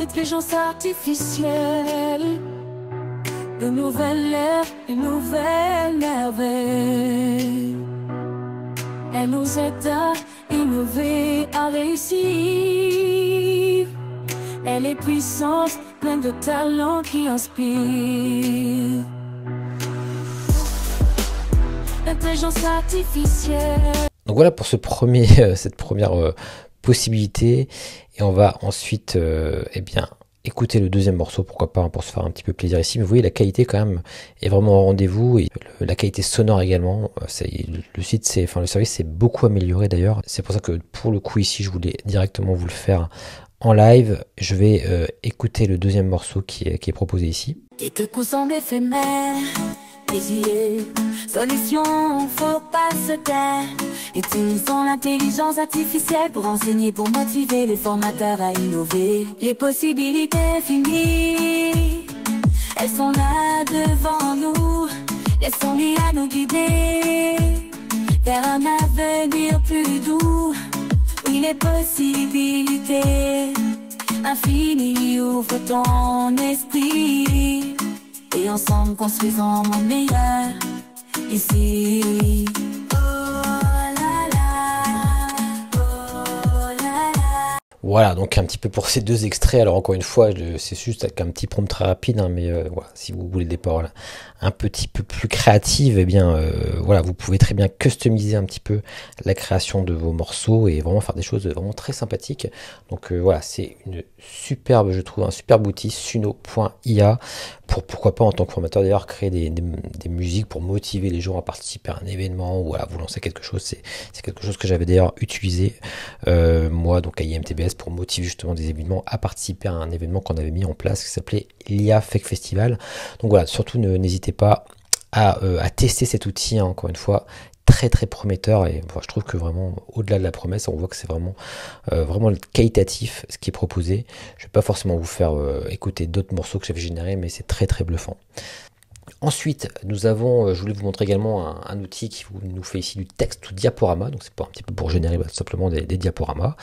L'intelligence artificielle, de nouvelles lèvres, de nouvelles merveilles. Elle nous aide à innover, à réussir. Elle est puissante, pleine de talents qui inspirent artificielle. Donc voilà pour ce premier, <laughs> euh, cette première euh, possibilité. Et on va ensuite euh, eh bien, écouter le deuxième morceau, pourquoi pas, hein, pour se faire un petit peu plaisir ici. Mais vous voyez, la qualité quand même est vraiment au rendez-vous. Et la qualité sonore également. Le site, le service s'est beaucoup amélioré d'ailleurs. C'est pour ça que pour le coup ici, je voulais directement vous le faire en live. Je vais écouter le deuxième morceau qui, est proposé ici idées, Solution, faut pas se taire. Et Utilisons l'intelligence artificielle pour enseigner, pour motiver les formateurs à innover. Les possibilités finies, elles sont là devant nous. Laissons-les à nous guider vers un avenir plus doux. Oui, les possibilités infinies, ouvre ton esprit. Et ensemble construisons un monde meilleur Ici Voilà, donc un petit peu pour ces deux extraits. Alors encore une fois, c'est juste avec un petit prompt très rapide, hein, mais euh, voilà, si vous voulez des paroles un petit peu plus créatives, eh bien euh, voilà, vous pouvez très bien customiser un petit peu la création de vos morceaux et vraiment faire des choses vraiment très sympathiques. Donc euh, voilà, c'est une superbe, je trouve, un superbe outil, suno.ia, pour pourquoi pas en tant que formateur d'ailleurs créer des, musiques pour motiver les gens à participer à un événement ou à vous lancer quelque chose. C'est quelque chose que j'avais d'ailleurs utilisé moi, donc à IMTBS pour motiver justement des événements à participer à un événement qu'on avait mis en place qui s'appelait l'IA Fake Festival. Donc voilà, surtout n'hésitez pas euh, à, tester cet outil, hein, encore une fois, très très prometteur et je trouve que vraiment au-delà de la promesse on voit que c'est vraiment euh, vraiment qualitatif ce qui est proposé je ne vais pas forcément vous faire euh, écouter d'autres morceaux que j'avais générés mais c'est très très bluffant Ensuite, nous avons, euh, je voulais vous montrer également un, outil qui nous fait ici du texte ou diaporama, donc c'est pour un petit peu pour générer bah, simplement des, diaporamas.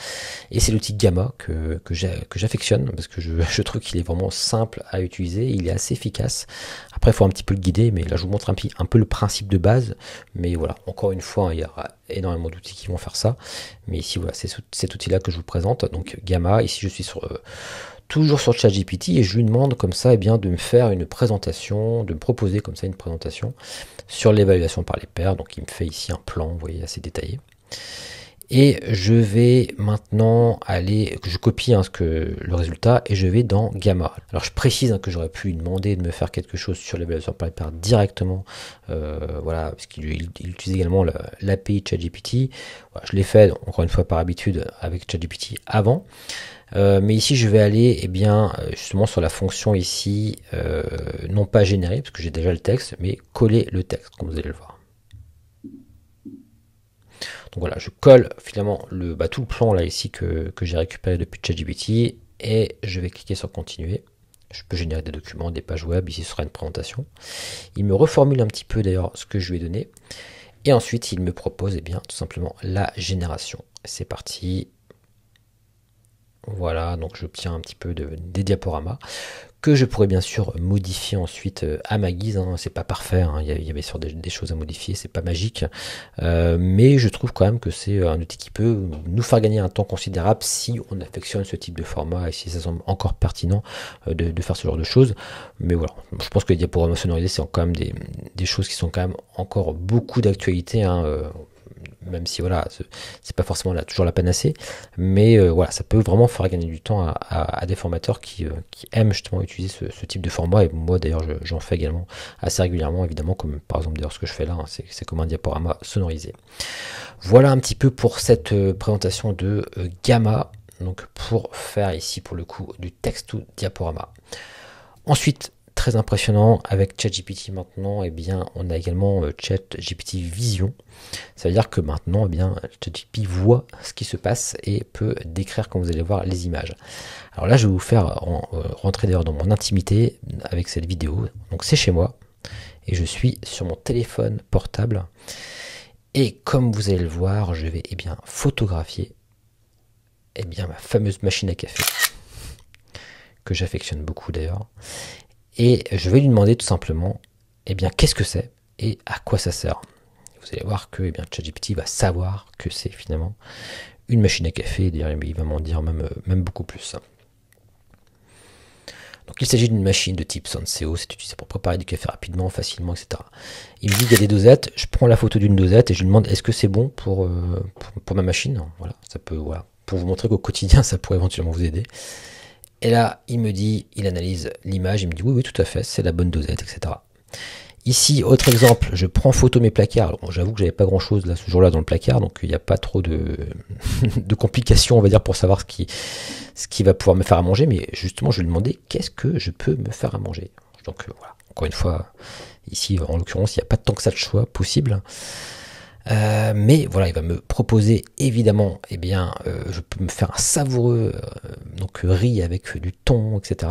Et c'est l'outil Gamma que, j'affectionne parce que <laughs> je, trouve qu'il est vraiment simple à utiliser, il est assez efficace. Après, il faut un petit peu le guider, mais là je vous montre un, peu le principe de base. Mais voilà, encore une fois, hein, il y aura énormément d'outils qui vont faire ça. Mais ici, voilà, c'est cet outil-là que je vous présente. Donc Gamma, ici je suis sur... Euh, toujours sur ChatGPT et je lui demande comme ça eh bien, de me faire une présentation, de me proposer comme ça une présentation sur l'évaluation par les pairs. Donc il me fait ici un plan, vous voyez, assez détaillé. Et je vais maintenant aller, je copie hein, ce que, le résultat et je vais dans Gamma. Alors je précise hein, que j'aurais pu lui demander de me faire quelque chose sur l'évaluation par les pairs directement, euh, voilà, parce qu'il utilise également l'API ChatGPT. je l'ai fait encore une fois par habitude avec ChatGPT avant. Euh, mais ici, je vais aller eh bien, euh, justement sur la fonction ici, euh, non pas générer, parce que j'ai déjà le texte, mais coller le texte, comme vous allez le voir. Donc voilà, je colle finalement le, bah, tout le plan là ici que, j'ai récupéré depuis ChatGPT et je vais cliquer sur continuer. Je peux générer des documents, des pages web, ici ce sera une présentation. Il me reformule un petit peu d'ailleurs ce que je lui ai donné. Et ensuite, il me propose eh bien, tout simplement la génération. C'est parti, voilà, donc j'obtiens un petit peu des diaporamas que je pourrais bien sûr modifier ensuite euh, à ma guise. Hein. C'est pas parfait, hein. il y avait sûrement des, choses à modifier, c'est pas magique, euh, mais je trouve quand même que c'est euh, un outil qui peut nous faire gagner un temps considérable si on affectionne ce type de format et si ça semble encore pertinent de, faire ce genre de choses. Mais voilà, je pense que les diaporamas sonorisés, c'est quand même des, choses qui sont quand même encore beaucoup d'actualité. Hein, même si voilà, c'est pas forcément là, toujours la panacée, mais euh, voilà, ça peut vraiment faire gagner du temps à, des formateurs euh, qui, aiment justement utiliser ce, type de format. Et moi d'ailleurs, j'en fais également assez régulièrement, évidemment, comme par exemple d'ailleurs ce que je fais là, hein, c'est comme un diaporama sonorisé. Voilà un petit peu pour cette euh, présentation de Gamma, donc pour faire ici pour le coup du texte ou diaporama. Ensuite, très impressionnant. Avec ChatGPT maintenant, et eh bien, on a également euh, ChatGPT Vision. Ça veut dire que maintenant, et eh bien, ChatGPT voit ce qui se passe et peut décrire quand vous allez voir les images. Alors là, je vais vous faire euh, euh, rentrer d'ailleurs dans mon intimité avec cette vidéo. Donc c'est chez moi et je suis sur mon téléphone portable. Et comme vous allez le voir, je vais eh bien, photographier bien, ma fameuse machine à café que j'affectionne beaucoup d'ailleurs et je vais lui demander tout simplement, eh bien, qu'est-ce que c'est et à quoi ça sert Vous allez voir que eh ChatGPT va savoir que c'est finalement une machine à café, d'ailleurs il va m'en dire même, euh, beaucoup plus. Donc il s'agit d'une machine de type Senseo, c'est utilisé pour préparer du café rapidement, facilement, etc. Il me dit qu'il y a des dosettes, je prends la photo d'une dosette et je lui demande est-ce que c'est bon pour, euh, pour, pour, ma machine Voilà, ça peut, voilà, pour vous montrer qu'au quotidien <laughs> ça pourrait éventuellement vous aider. Et là, il me dit, il analyse l'image, il me dit oui, oui, tout à fait, c'est la bonne dosette, etc. Ici, autre exemple, je prends photo mes placards. J'avoue que j'avais pas grand chose là, ce jour-là dans le placard, donc il n'y a pas trop <laughs> de, complications, on va dire, pour savoir ce qui, ce qui va pouvoir me faire à manger. Mais justement, je lui demandais qu'est-ce que je peux me faire à manger. Donc euh, voilà, encore une fois, ici, en l'occurrence, il n'y a pas tant que ça de choix possible. Euh, mais voilà, il va me proposer évidemment, eh bien, euh, je peux me faire un savoureux euh, donc riz avec du thon, etc.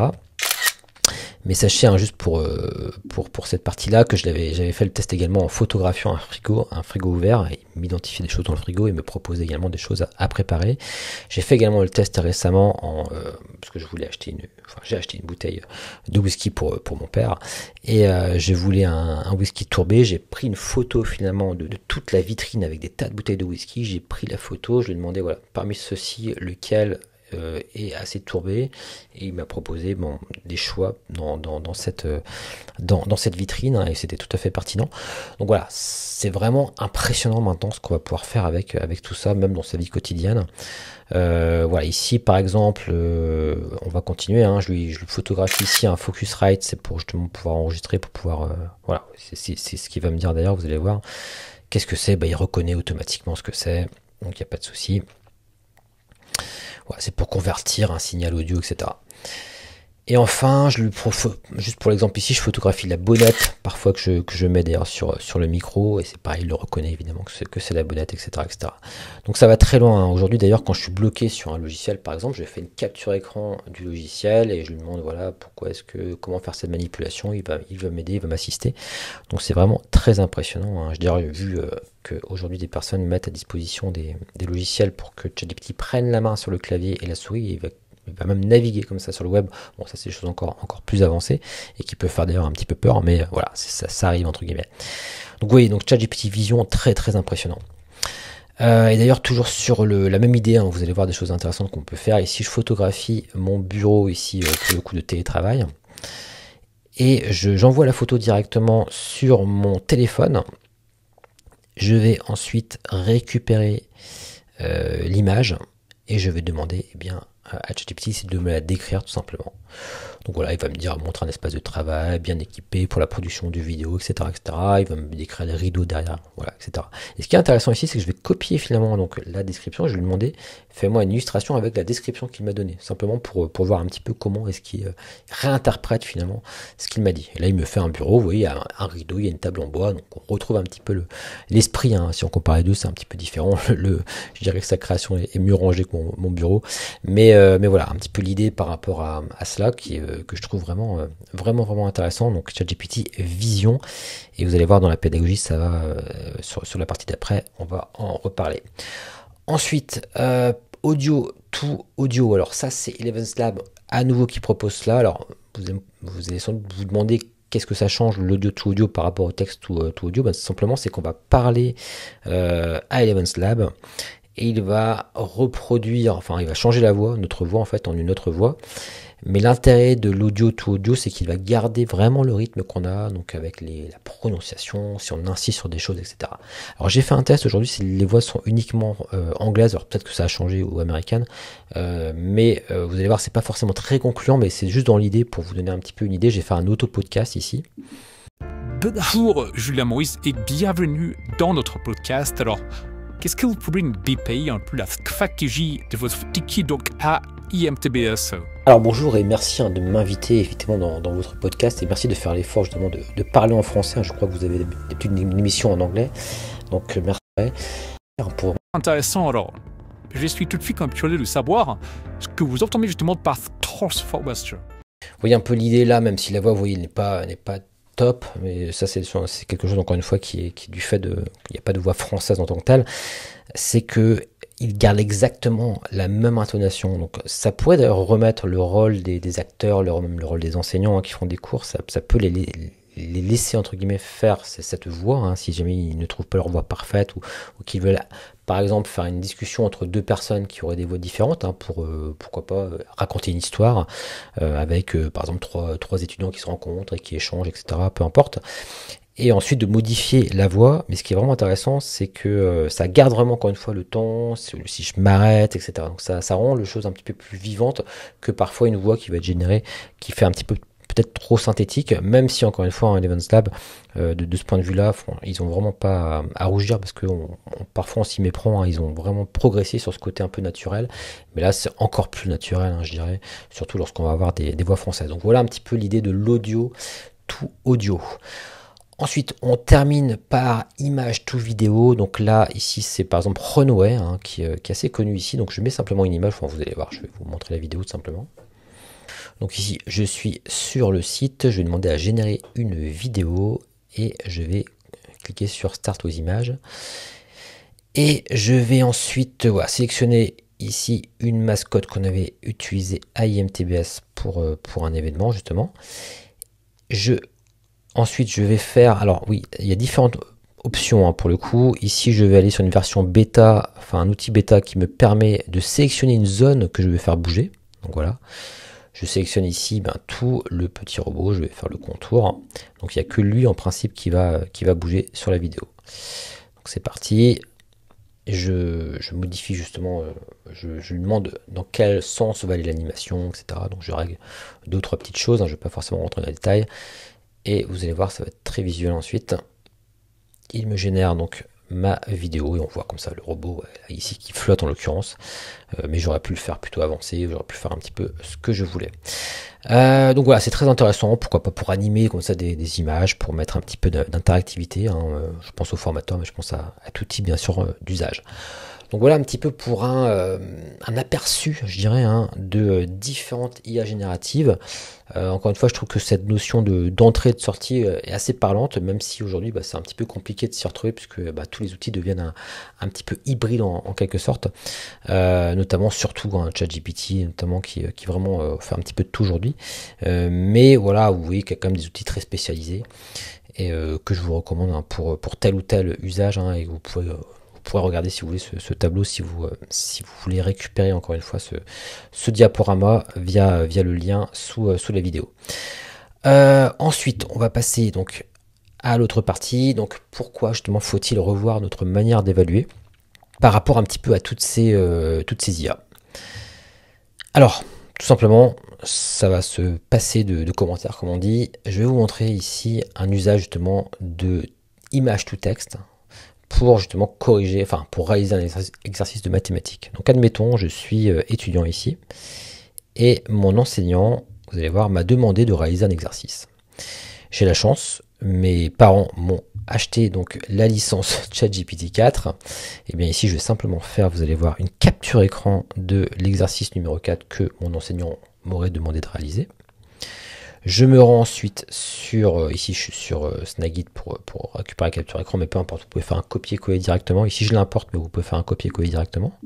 Mais sachez, hein, juste pour, euh, pour, pour cette partie-là, que j'avais fait le test également en photographiant un frigo, un frigo ouvert, et m'identifier des choses dans le frigo et me proposer également des choses à, préparer. J'ai fait également le test récemment en, euh, parce que je voulais acheter une, j'ai acheté une bouteille de whisky pour, euh, pour mon père et j'ai voulu un, whisky tourbé. J'ai pris une photo finalement de, toute la vitrine avec des tas de bouteilles de whisky. J'ai pris la photo, je lui ai demandé, voilà, parmi ceux-ci, lequel euh, est assez tourbé et il m'a proposé bon, des choix dans, cette, euh, dans, cette vitrine hein, et c'était tout à fait pertinent. Donc voilà, c'est vraiment impressionnant maintenant ce qu'on va pouvoir faire avec, avec tout ça, même dans sa vie quotidienne. Euh, voilà, ici par exemple, on va continuer. Hein, je, lui, je photographie ici un focus right c'est pour justement pouvoir enregistrer, pour pouvoir. voilà, c'est ce qu'il va me dire d'ailleurs, vous allez voir. Qu'est-ce que c'est ben, Il reconnaît automatiquement ce que c'est, donc il n'y a pas de souci c'est pour convertir un signal audio, etc. Et enfin, je lui juste pour l'exemple ici, je photographie la bonnette, parfois que je, que je mets d'ailleurs sur, sur le micro, et c'est pareil, il le reconnaît évidemment que c'est la bonnette, etc., etc. Donc ça va très loin. Hein. Aujourd'hui d'ailleurs, quand je suis bloqué sur un logiciel, par exemple, je fais une capture écran du logiciel et je lui demande voilà pourquoi est-ce que comment faire cette manipulation, il va, il va m'aider, il va m'assister. Donc c'est vraiment très impressionnant. Hein. Je dirais vu euh, que qu'aujourd'hui des personnes mettent à disposition des, logiciels pour que ChatGPT prenne la main sur le clavier et la souris, et il va va même naviguer comme ça sur le web. Bon, ça c'est des choses encore, encore plus avancées et qui peuvent faire d'ailleurs un petit peu peur, mais euh, voilà, ça, ça arrive entre guillemets. Donc oui, donc ChatGPT Vision, très très impressionnant. Euh, et d'ailleurs, toujours sur la même idée, hein, vous allez voir des choses intéressantes qu'on peut faire. Ici, je photographie mon bureau ici euh, pour le coup de télétravail. Et j'envoie la photo directement sur mon téléphone. Je vais ensuite récupérer l'image et je vais demander eh bien, à euh, ChatGPT, c'est de me la décrire tout simplement. Donc voilà, il va me dire montre un espace de travail bien équipé pour la production de vidéos, etc., etc. Il va me décrire les rideaux derrière, voilà, etc. Et ce qui est intéressant ici, c'est que je vais copier finalement donc la description. Je vais lui demander fais-moi une illustration avec la description qu'il m'a donnée, simplement pour, voir un petit peu comment est-ce qu'il euh, réinterprète finalement ce qu'il m'a dit. Et là, il me fait un bureau, vous voyez, il y a un, rideau, il y a une table en bois, donc on retrouve un petit peu l'esprit. Hein, si on compare les deux, c'est un petit peu différent. <laughs> je dirais que sa création est, mieux rangée que mon, bureau, mais euh, euh, mais voilà, un petit peu l'idée par rapport à, cela qui, euh, que je trouve vraiment, euh, vraiment, vraiment intéressant. Donc ChatGPT Vision, et vous allez voir dans la pédagogie, ça va sur, la partie d'après, on va en reparler. Ensuite, audio, tout audio. Alors ça, c'est Eleven's Lab à nouveau qui propose cela. Alors vous, allez, vous sans doute vous demander qu'est-ce que ça change l'audio tout audio par rapport au texte to, audio ben, Simplement, c'est qu'on va parler à Eleven Lab et il va reproduire, enfin il va changer la voix, notre voix en fait, en une autre voix. Mais l'intérêt de l'audio to audio, c'est qu'il va garder vraiment le rythme qu'on a, donc avec la prononciation, si on insiste sur des choses, etc. Alors j'ai fait un test aujourd'hui, si les voix sont uniquement euh, anglaises, alors peut-être que ça a changé ou américaines, euh, mais euh, vous allez voir, c'est pas forcément très concluant, mais c'est juste dans l'idée pour vous donner un petit peu une idée. J'ai fait un auto podcast ici. Bonjour Julien Maurice et bienvenue dans notre podcast. Alors Qu'est-ce que vous pouvez nous dépayer un la stratégie de votre ticket à IMTBS Alors bonjour et merci hein, de m'inviter effectivement dans, votre podcast et merci de faire l'effort justement de, de, parler en français. Je crois que vous avez d'habitude une émission en anglais, donc euh, merci Intéressant alors. Je suis tout de suite curieux de savoir ce que vous entendez justement par transformation. Vous voyez un peu l'idée là, même si la voix, vous voyez, n'est pas, n'est pas top, mais ça c'est quelque chose encore une fois qui est, du fait de qu'il n'y a pas de voix française en tant que telle, c'est que il garde exactement la même intonation. Donc ça pourrait d'ailleurs remettre le rôle des, acteurs, leur, même le rôle des enseignants hein, qui font des cours, ça, peut les, les laisser entre guillemets faire cette voix hein, si jamais ils ne trouvent pas leur voix parfaite ou, qu'ils veulent par exemple faire une discussion entre deux personnes qui auraient des voix différentes hein, pour euh, pourquoi pas euh, raconter une histoire euh, avec par exemple trois, trois, étudiants qui se rencontrent et qui échangent etc peu importe et ensuite de modifier la voix mais ce qui est vraiment intéressant c'est que ça garde vraiment encore une fois le temps si je m'arrête etc donc ça, ça rend le chose un petit peu plus vivante que parfois une voix qui va être générée qui fait un petit peu peut-être trop synthétique, même si encore une fois, en Events Lab, euh, de, ce point de vue-là, ils ont vraiment pas à, rougir parce que parfois on s'y méprend, hein. ils ont vraiment progressé sur ce côté un peu naturel, mais là c'est encore plus naturel, hein, je dirais, surtout lorsqu'on va avoir des, voix françaises. Donc voilà un petit peu l'idée de l'audio, tout audio. Ensuite, on termine par image tout vidéo. Donc là, ici, c'est par exemple Runway, hein, qui, est assez connu ici. Donc je mets simplement une image. vous allez voir, je vais vous montrer la vidéo tout simplement. Donc ici, je suis sur le site, je vais demander à générer une vidéo et je vais cliquer sur Start aux images. Et je vais ensuite sélectionner ici une mascotte qu'on avait utilisée à IMTBS pour, euh, pour un événement justement. Je, ensuite, je vais faire... Alors oui, il y a différentes options hein, pour le coup. Ici, je vais aller sur une version bêta, enfin un outil bêta qui me permet de sélectionner une zone que je vais faire bouger. Donc voilà. Je sélectionne ici ben, tout le petit robot, je vais faire le contour. Donc il n'y a que lui en principe qui va, qui va bouger sur la vidéo. Donc c'est parti. Je, modifie justement, euh, je, lui demande dans quel sens va aller l'animation, etc. Donc je règle d'autres petites choses, hein, je ne vais pas forcément rentrer dans les détails. Et vous allez voir, ça va être très visuel ensuite. Il me génère donc ma vidéo et on voit comme ça le robot euh, ici qui flotte en l'occurrence euh, mais j'aurais pu le faire plutôt avancer j'aurais pu faire un petit peu ce que je voulais euh, donc voilà c'est très intéressant pourquoi pas pour animer comme ça des, images pour mettre un petit peu d'interactivité hein, je pense au formateur mais je pense à, à tout type bien sûr d'usage donc voilà un petit peu pour un, euh, aperçu, je dirais, hein, de euh, différentes IA génératives. Euh, encore une fois, je trouve que cette notion de, d'entrée et de sortie est assez parlante, même si aujourd'hui bah, c'est un petit peu compliqué de s'y retrouver, puisque bah, tous les outils deviennent un, petit peu hybrides en, quelque sorte, notamment surtout hein, ChatGPT, notamment qui, qui vraiment fait un petit peu de tout aujourd'hui. mais voilà, vous voyez qu'il y a quand même des outils très spécialisés et que je vous recommande hein, pour, pour tel ou tel usage, et vous pouvez vous pourrez regarder si vous voulez ce, tableau, si vous, euh, si vous voulez récupérer encore une fois ce, diaporama via, via le lien sous, euh, sous la vidéo. Euh, ensuite, on va passer donc à l'autre partie. Donc pourquoi justement faut-il revoir notre manière d'évaluer par rapport un petit peu à toutes ces, toutes ces IA Alors, tout simplement, ça va se passer de, de commentaires comme on dit. Je vais vous montrer ici un usage justement de image to texte pour justement corriger, enfin pour réaliser un exercice de mathématiques. Donc admettons, je suis euh, étudiant ici, et mon enseignant, vous allez voir, m'a demandé de réaliser un exercice. J'ai la chance, mes parents m'ont acheté donc la licence <laughs> ChatGPT 4. Et eh bien ici, je vais simplement faire, vous allez voir, une capture écran de l'exercice numéro 4 que mon enseignant m'aurait demandé de réaliser. Je me rends ensuite sur, euh, ici je suis sur euh, Snagit pour, récupérer la capture écran, mais peu importe, vous pouvez faire un copier-coller directement. Ici je l'importe, mais vous pouvez faire un copier-coller directement.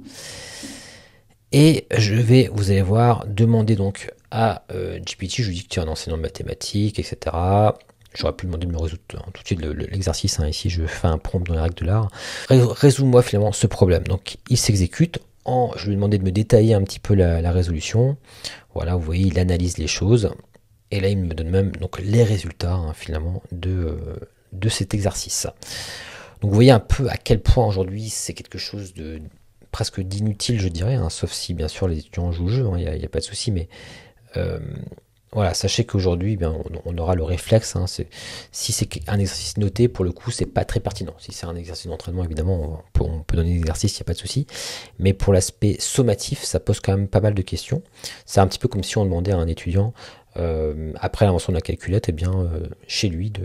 Et je vais, vous allez voir, demander donc à euh, GPT, je lui dis que tu es un enseignant de mathématiques, etc. J'aurais pu demander de me résoudre hein, tout de suite l'exercice. Hein. ici, je fais un prompt dans la règle de l'art. Résous-moi finalement ce problème. Donc, il s'exécute. En, je lui ai demandé de me détailler un petit peu la, résolution. Voilà, vous voyez, il analyse les choses. Et là, il me donne même donc, les résultats hein, finalement de, euh, de cet exercice. Donc vous voyez un peu à quel point aujourd'hui c'est quelque chose de presque d'inutile, je dirais, hein, sauf si bien sûr les étudiants jouent au jeu, il hein, n'y a, pas de souci, mais euh, voilà, sachez qu'aujourd'hui, eh on, aura le réflexe. si c'est un exercice noté, pour le coup, c'est pas très pertinent. Si c'est un exercice d'entraînement, évidemment, on peut, on peut donner l'exercice, il n'y a pas de souci. Mais pour l'aspect sommatif, ça pose quand même pas mal de questions. C'est un petit peu comme si on demandait à un étudiant euh, après, l'invention de la calculette, eh bien, euh, chez lui, de,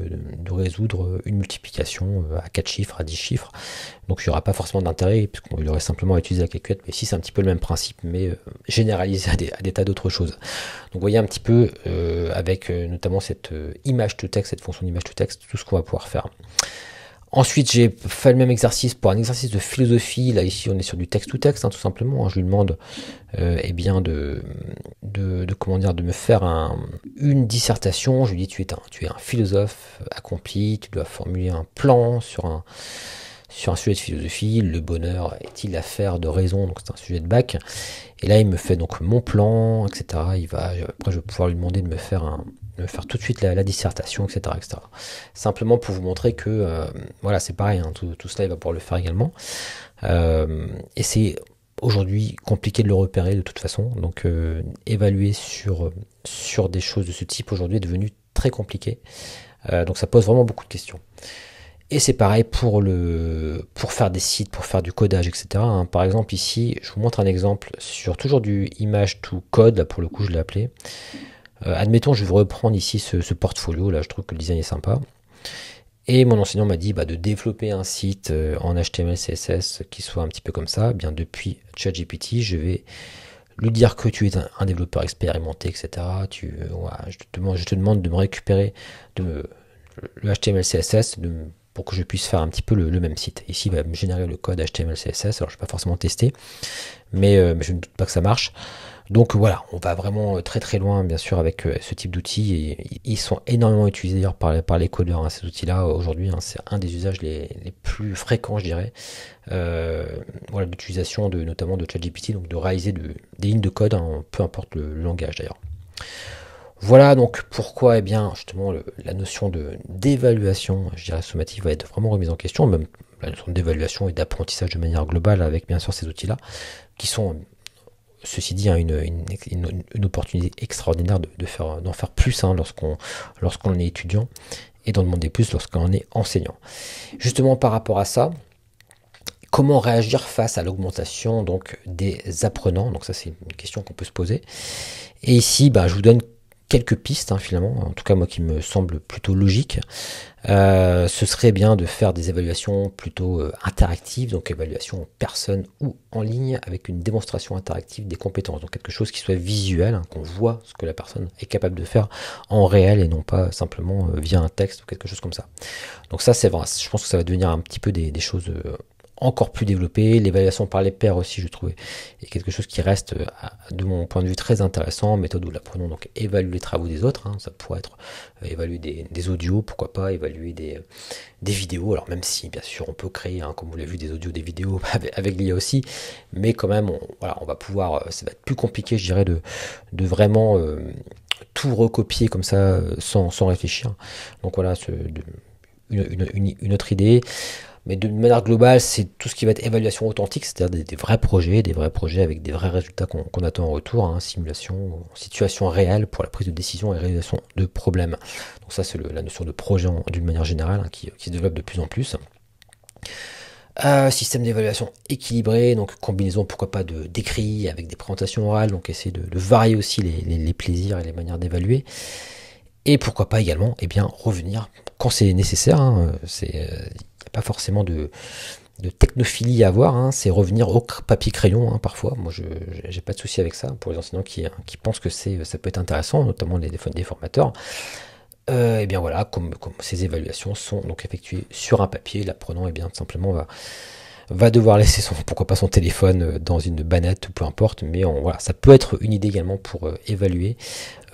résoudre une multiplication euh, à 4 chiffres, à 10 chiffres. Donc, il n'y aura pas forcément d'intérêt, lui aurait simplement utilisé la calculette. Mais ici, c'est un petit peu le même principe, mais généralisé à des, tas d'autres choses. Donc, vous voyez un petit peu, avec notamment cette image de texte, cette fonction d'image de texte, tout ce qu'on va pouvoir faire. Ensuite, j'ai fait le même exercice pour un exercice de philosophie. Là, ici, on est sur du texte to texte, tout simplement. Hein. Je lui demande, euh, eh bien, de, de, comment dire, de me faire une dissertation. Je lui dis, tu es un, tu es un philosophe accompli. Tu dois formuler un plan sur un sur un sujet de philosophie. Le bonheur est-il affaire de raison Donc, c'est un sujet de bac. Et là, il me fait donc mon plan, etc. Il va, après, je vais pouvoir lui demander de me faire un, euh, faire tout de suite la, dissertation, etc., etc., Simplement pour vous montrer que, euh, voilà, c'est pareil, hein, tout, cela, il va pouvoir le faire également. Euh, et c'est aujourd'hui compliqué de le repérer de toute façon. Donc, évaluer sur, sur des choses de ce type aujourd'hui est devenu très compliqué. donc, ça pose vraiment beaucoup de questions. Et c'est pareil pour, le, pour faire des sites, pour faire du codage, etc. Hein. par exemple, ici, je vous montre un exemple sur toujours du image to code, pour le coup, je l'ai appelé. Euh, admettons, je vais reprendre ici ce, portfolio, là je trouve que le design est sympa. Et mon enseignant m'a dit bah, de développer un site euh, en HTML, CSS qui soit un petit peu comme ça. Eh bien depuis ChatGPT, je vais lui dire que tu es un, développeur expérimenté, etc. Tu, euh, je, te demande, de me récupérer le HTML, CSS pour que je puisse faire un petit peu le, même site. Ici, il va me générer le code HTML, CSS. Alors, je ne vais pas forcément tester, mais je ne doute pas que ça marche. Donc voilà, on va vraiment euh, très très loin bien sûr avec euh, ce type d'outils et ils sont énormément utilisés d'ailleurs par, par, les codeurs, hein, ces outils-là aujourd'hui, hein, c'est un des usages les, plus fréquents je dirais. Euh, voilà l'utilisation de notamment de ChatGPT, donc de réaliser des lignes de code, hein, peu importe le, langage d'ailleurs. Voilà donc pourquoi eh bien justement la notion de d'évaluation, je dirais sommative, va être vraiment remise en question, même la notion d'évaluation et d'apprentissage de manière globale avec bien sûr ces outils-là, qui sont ceci dit, hein, une, opportunité extraordinaire de, faire, d'en faire plus hein, lorsqu'on est étudiant et d'en demander plus lorsqu'on est enseignant. Justement par rapport à ça, comment réagir face à l'augmentation donc des apprenants Donc ça c'est une question qu'on peut se poser. Et ici, bah, je vous donne quelques pistes hein, finalement, en tout cas moi qui me semble plutôt logique. Euh, ce serait bien de faire des évaluations plutôt euh, interactives, donc évaluation en personne ou en ligne avec une démonstration interactive des compétences, donc quelque chose qui soit visuel, hein, qu'on voit ce que la personne est capable de faire en réel et non pas simplement euh, via un texte ou quelque chose comme ça. Donc ça c'est vrai, je pense que ça va devenir un petit peu des choses encore plus développé. L'évaluation par les pairs aussi, je trouvais, est quelque chose qui reste, euh, de mon point de vue, très intéressant. Méthode où l'apprenant donc évalue les travaux des autres. Hein. Ça pourrait être euh, évaluer des, audios, pourquoi pas évaluer euh, des, vidéos. Alors même si, bien sûr, on peut créer, hein, comme vous l'avez vu, des audios, des vidéos <laughs> avec, l'IA aussi, mais quand même, on, voilà, on va pouvoir. Ça va être plus compliqué, je dirais, de, de vraiment tout recopier comme ça sans, sans réfléchir. Donc voilà, ce, une, autre idée. Mais de manière globale, c'est tout ce qui va être évaluation authentique, c'est-à-dire des, vrais projets, des vrais projets avec des vrais résultats qu'on attend en retour, hein, simulation, situation réelle pour la prise de décision et réalisation de problèmes. Donc ça, c'est la notion de projet d'une manière générale hein, qui, se développe de plus en plus. Euh, système d'évaluation équilibré, donc combinaison pourquoi pas de d'écrits avec des présentations orales, donc essayer de, varier aussi les, plaisirs et les manières d'évaluer. Et pourquoi pas également, eh bien, revenir quand c'est nécessaire. Hein, c'est euh, forcément de, technophilie à avoir, hein. c'est revenir au papier-crayon hein, parfois. Moi, je n'ai pas de souci avec ça pour les enseignants qui, qui pensent que ça peut être intéressant, notamment les, des formateurs. Euh, et bien voilà, comme, comme, ces évaluations sont donc effectuées sur un papier, l'apprenant et eh bien tout simplement va, va devoir laisser son, pourquoi pas son téléphone euh, dans une banette ou peu importe, mais on, voilà, ça peut être une idée également pour euh, évaluer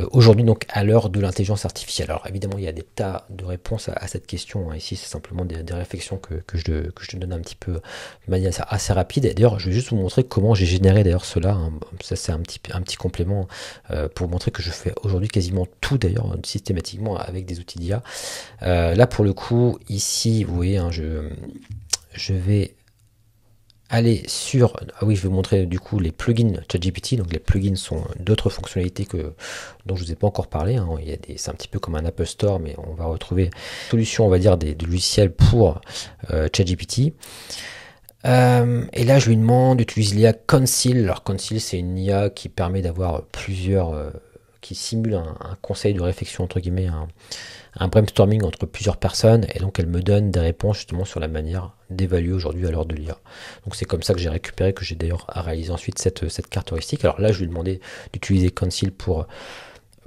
euh, aujourd'hui donc à l'heure de l'intelligence artificielle. Alors évidemment il y a des tas de réponses à, cette question, hein, ici c'est simplement des, réflexions que, que, je, que, je, te donne un petit peu de manière assez, rapide. d'ailleurs je vais juste vous montrer comment j'ai généré d'ailleurs cela, hein. ça c'est un petit, un petit complément pour montrer que je fais aujourd'hui quasiment tout d'ailleurs systématiquement avec des outils d'IA. là pour le coup ici vous voyez hein, je, je vais Allez sur. Ah oui, je vais vous montrer du coup les plugins ChatGPT. Donc les plugins sont d'autres fonctionnalités que dont je vous ai pas encore parlé. Hein. Il y a des, c'est un petit peu comme un Apple Store, mais on va retrouver solutions on va dire, des, logiciels pour euh, ChatGPT. Euh, et là, je lui demande d'utiliser l'IA Conceal. Alors Conceal, c'est une IA qui permet d'avoir plusieurs, euh, qui simule un, conseil de réflexion entre guillemets. Hein, un brainstorming entre plusieurs personnes et donc elle me donne des réponses justement sur la manière d'évaluer aujourd'hui à l'heure de lire Donc c'est comme ça que j'ai récupéré, que j'ai d'ailleurs à réaliser ensuite cette, euh, cette carte heuristique. Alors là, je lui ai demandé d'utiliser Conceal pour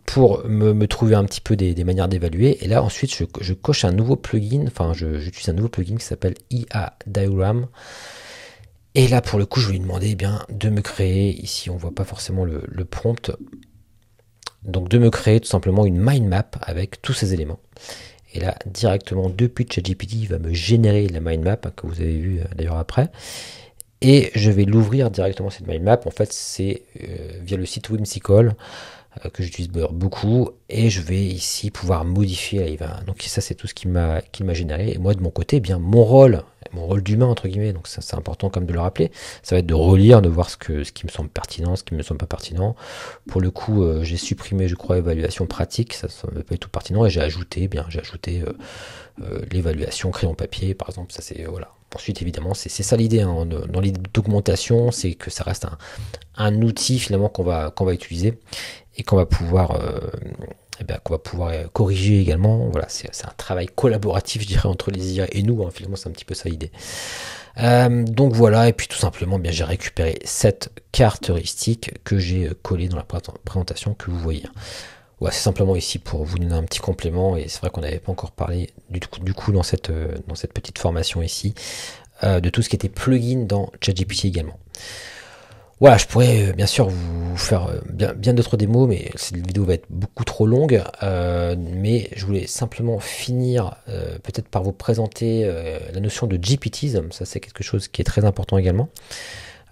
pour me, trouver un petit peu des, manières d'évaluer. Et là, ensuite, je, coche un nouveau plugin, enfin, j'utilise un nouveau plugin qui s'appelle IA Diagram. Et là, pour le coup, je lui ai demandé eh bien, de me créer, ici on voit pas forcément le, le prompt, donc de me créer tout simplement une mind map avec tous ces éléments. Et là, directement depuis ChatGPT, il va me générer la mind map hein, que vous avez vu euh, d'ailleurs après. Et je vais l'ouvrir directement cette mind map. En fait, c'est euh, via le site whimsical euh, que j'utilise beaucoup et je vais ici pouvoir modifier la IVA. Donc ça c'est tout ce qui m'a qui m'a généré. Et moi de mon côté, eh bien mon rôle, mon rôle d'humain entre guillemets, donc c'est important comme de le rappeler, ça va être de relire, de voir ce que ce qui me semble pertinent, ce qui me semble pas pertinent. Pour le coup, euh, j'ai supprimé je crois évaluation pratique, ça ne me pas du tout pertinent et j'ai ajouté, eh bien j'ai ajouté euh, l'évaluation crayon papier par exemple, ça c'est voilà. Ensuite, évidemment, c'est ça l'idée. Hein, dans l'idée d'augmentation, c'est que ça reste un, outil finalement qu'on va, qu'on va utiliser et qu'on va pouvoir euh, eh ben, qu'on va pouvoir corriger également. Voilà, c'est un travail collaboratif, je dirais, entre les IA et nous. Hein. Finalement, c'est un petit peu ça l'idée. Euh, donc voilà, et puis tout simplement, eh bien j'ai récupéré cette carte que j'ai euh, collée dans la présentation que vous voyez. Hein. Ouais, c'est simplement ici pour vous donner un petit complément, et c'est vrai qu'on n'avait pas encore parlé du coup, du coup dans, cette, dans cette petite formation ici, de tout ce qui était plugin dans ChatGPT également. Voilà, je pourrais euh, bien sûr vous faire euh, bien, d'autres démos, mais cette vidéo va être beaucoup trop longue. Euh, mais je voulais simplement finir peut-être par vous présenter la notion de GPTs. Ça, c'est quelque chose qui est très important également.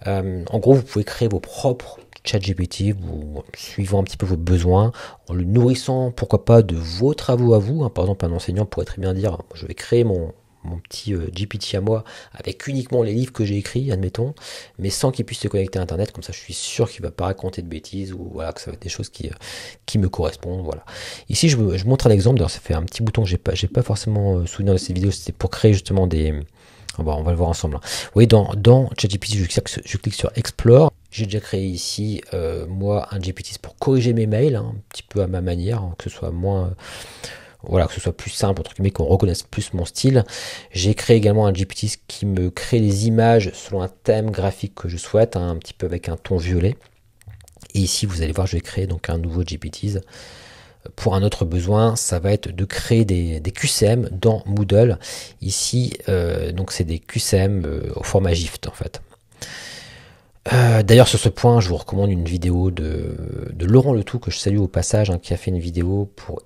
en gros, vous pouvez créer vos propres chats GPT, vous, suivant un petit peu vos besoins, en le nourrissant, pourquoi pas, de vos travaux à vous. Hein. Par exemple, un enseignant pourrait très bien dire, je vais créer mon, mon petit euh, GPT à moi avec uniquement les livres que j'ai écrits, admettons, mais sans qu'il puisse se connecter à Internet. Comme ça, je suis sûr qu'il va pas raconter de bêtises ou voilà que ça va être des choses qui, euh, qui me correspondent. Voilà. Ici, je, je montre un exemple. ça fait un petit bouton j'ai pas, j'ai pas forcément euh, souvenir de cette vidéo. C'était pour créer justement des on va, le voir ensemble. Hein. Vous voyez, dans, dans ChatGPT, je, clique sur Explore. J'ai déjà créé ici, moi, un GPT pour corriger mes mails, hein, un petit peu à ma manière, hein, que ce soit moins, voilà, que ce soit plus simple, entre guillemets, qu'on reconnaisse plus mon style. J'ai créé également un GPT qui me crée les images selon un thème graphique que je souhaite, hein, un petit peu avec un ton violet. Et ici, vous allez voir, je vais créer donc un nouveau GPT. Pour un autre besoin, ça va être de créer des, QCM dans Moodle. Ici, euh, donc c'est des QCM euh, au format GIFT en fait. Euh, d'ailleurs, sur ce point, je vous recommande une vidéo de, Laurent Letout, que je salue au passage, hein, qui a fait une vidéo pour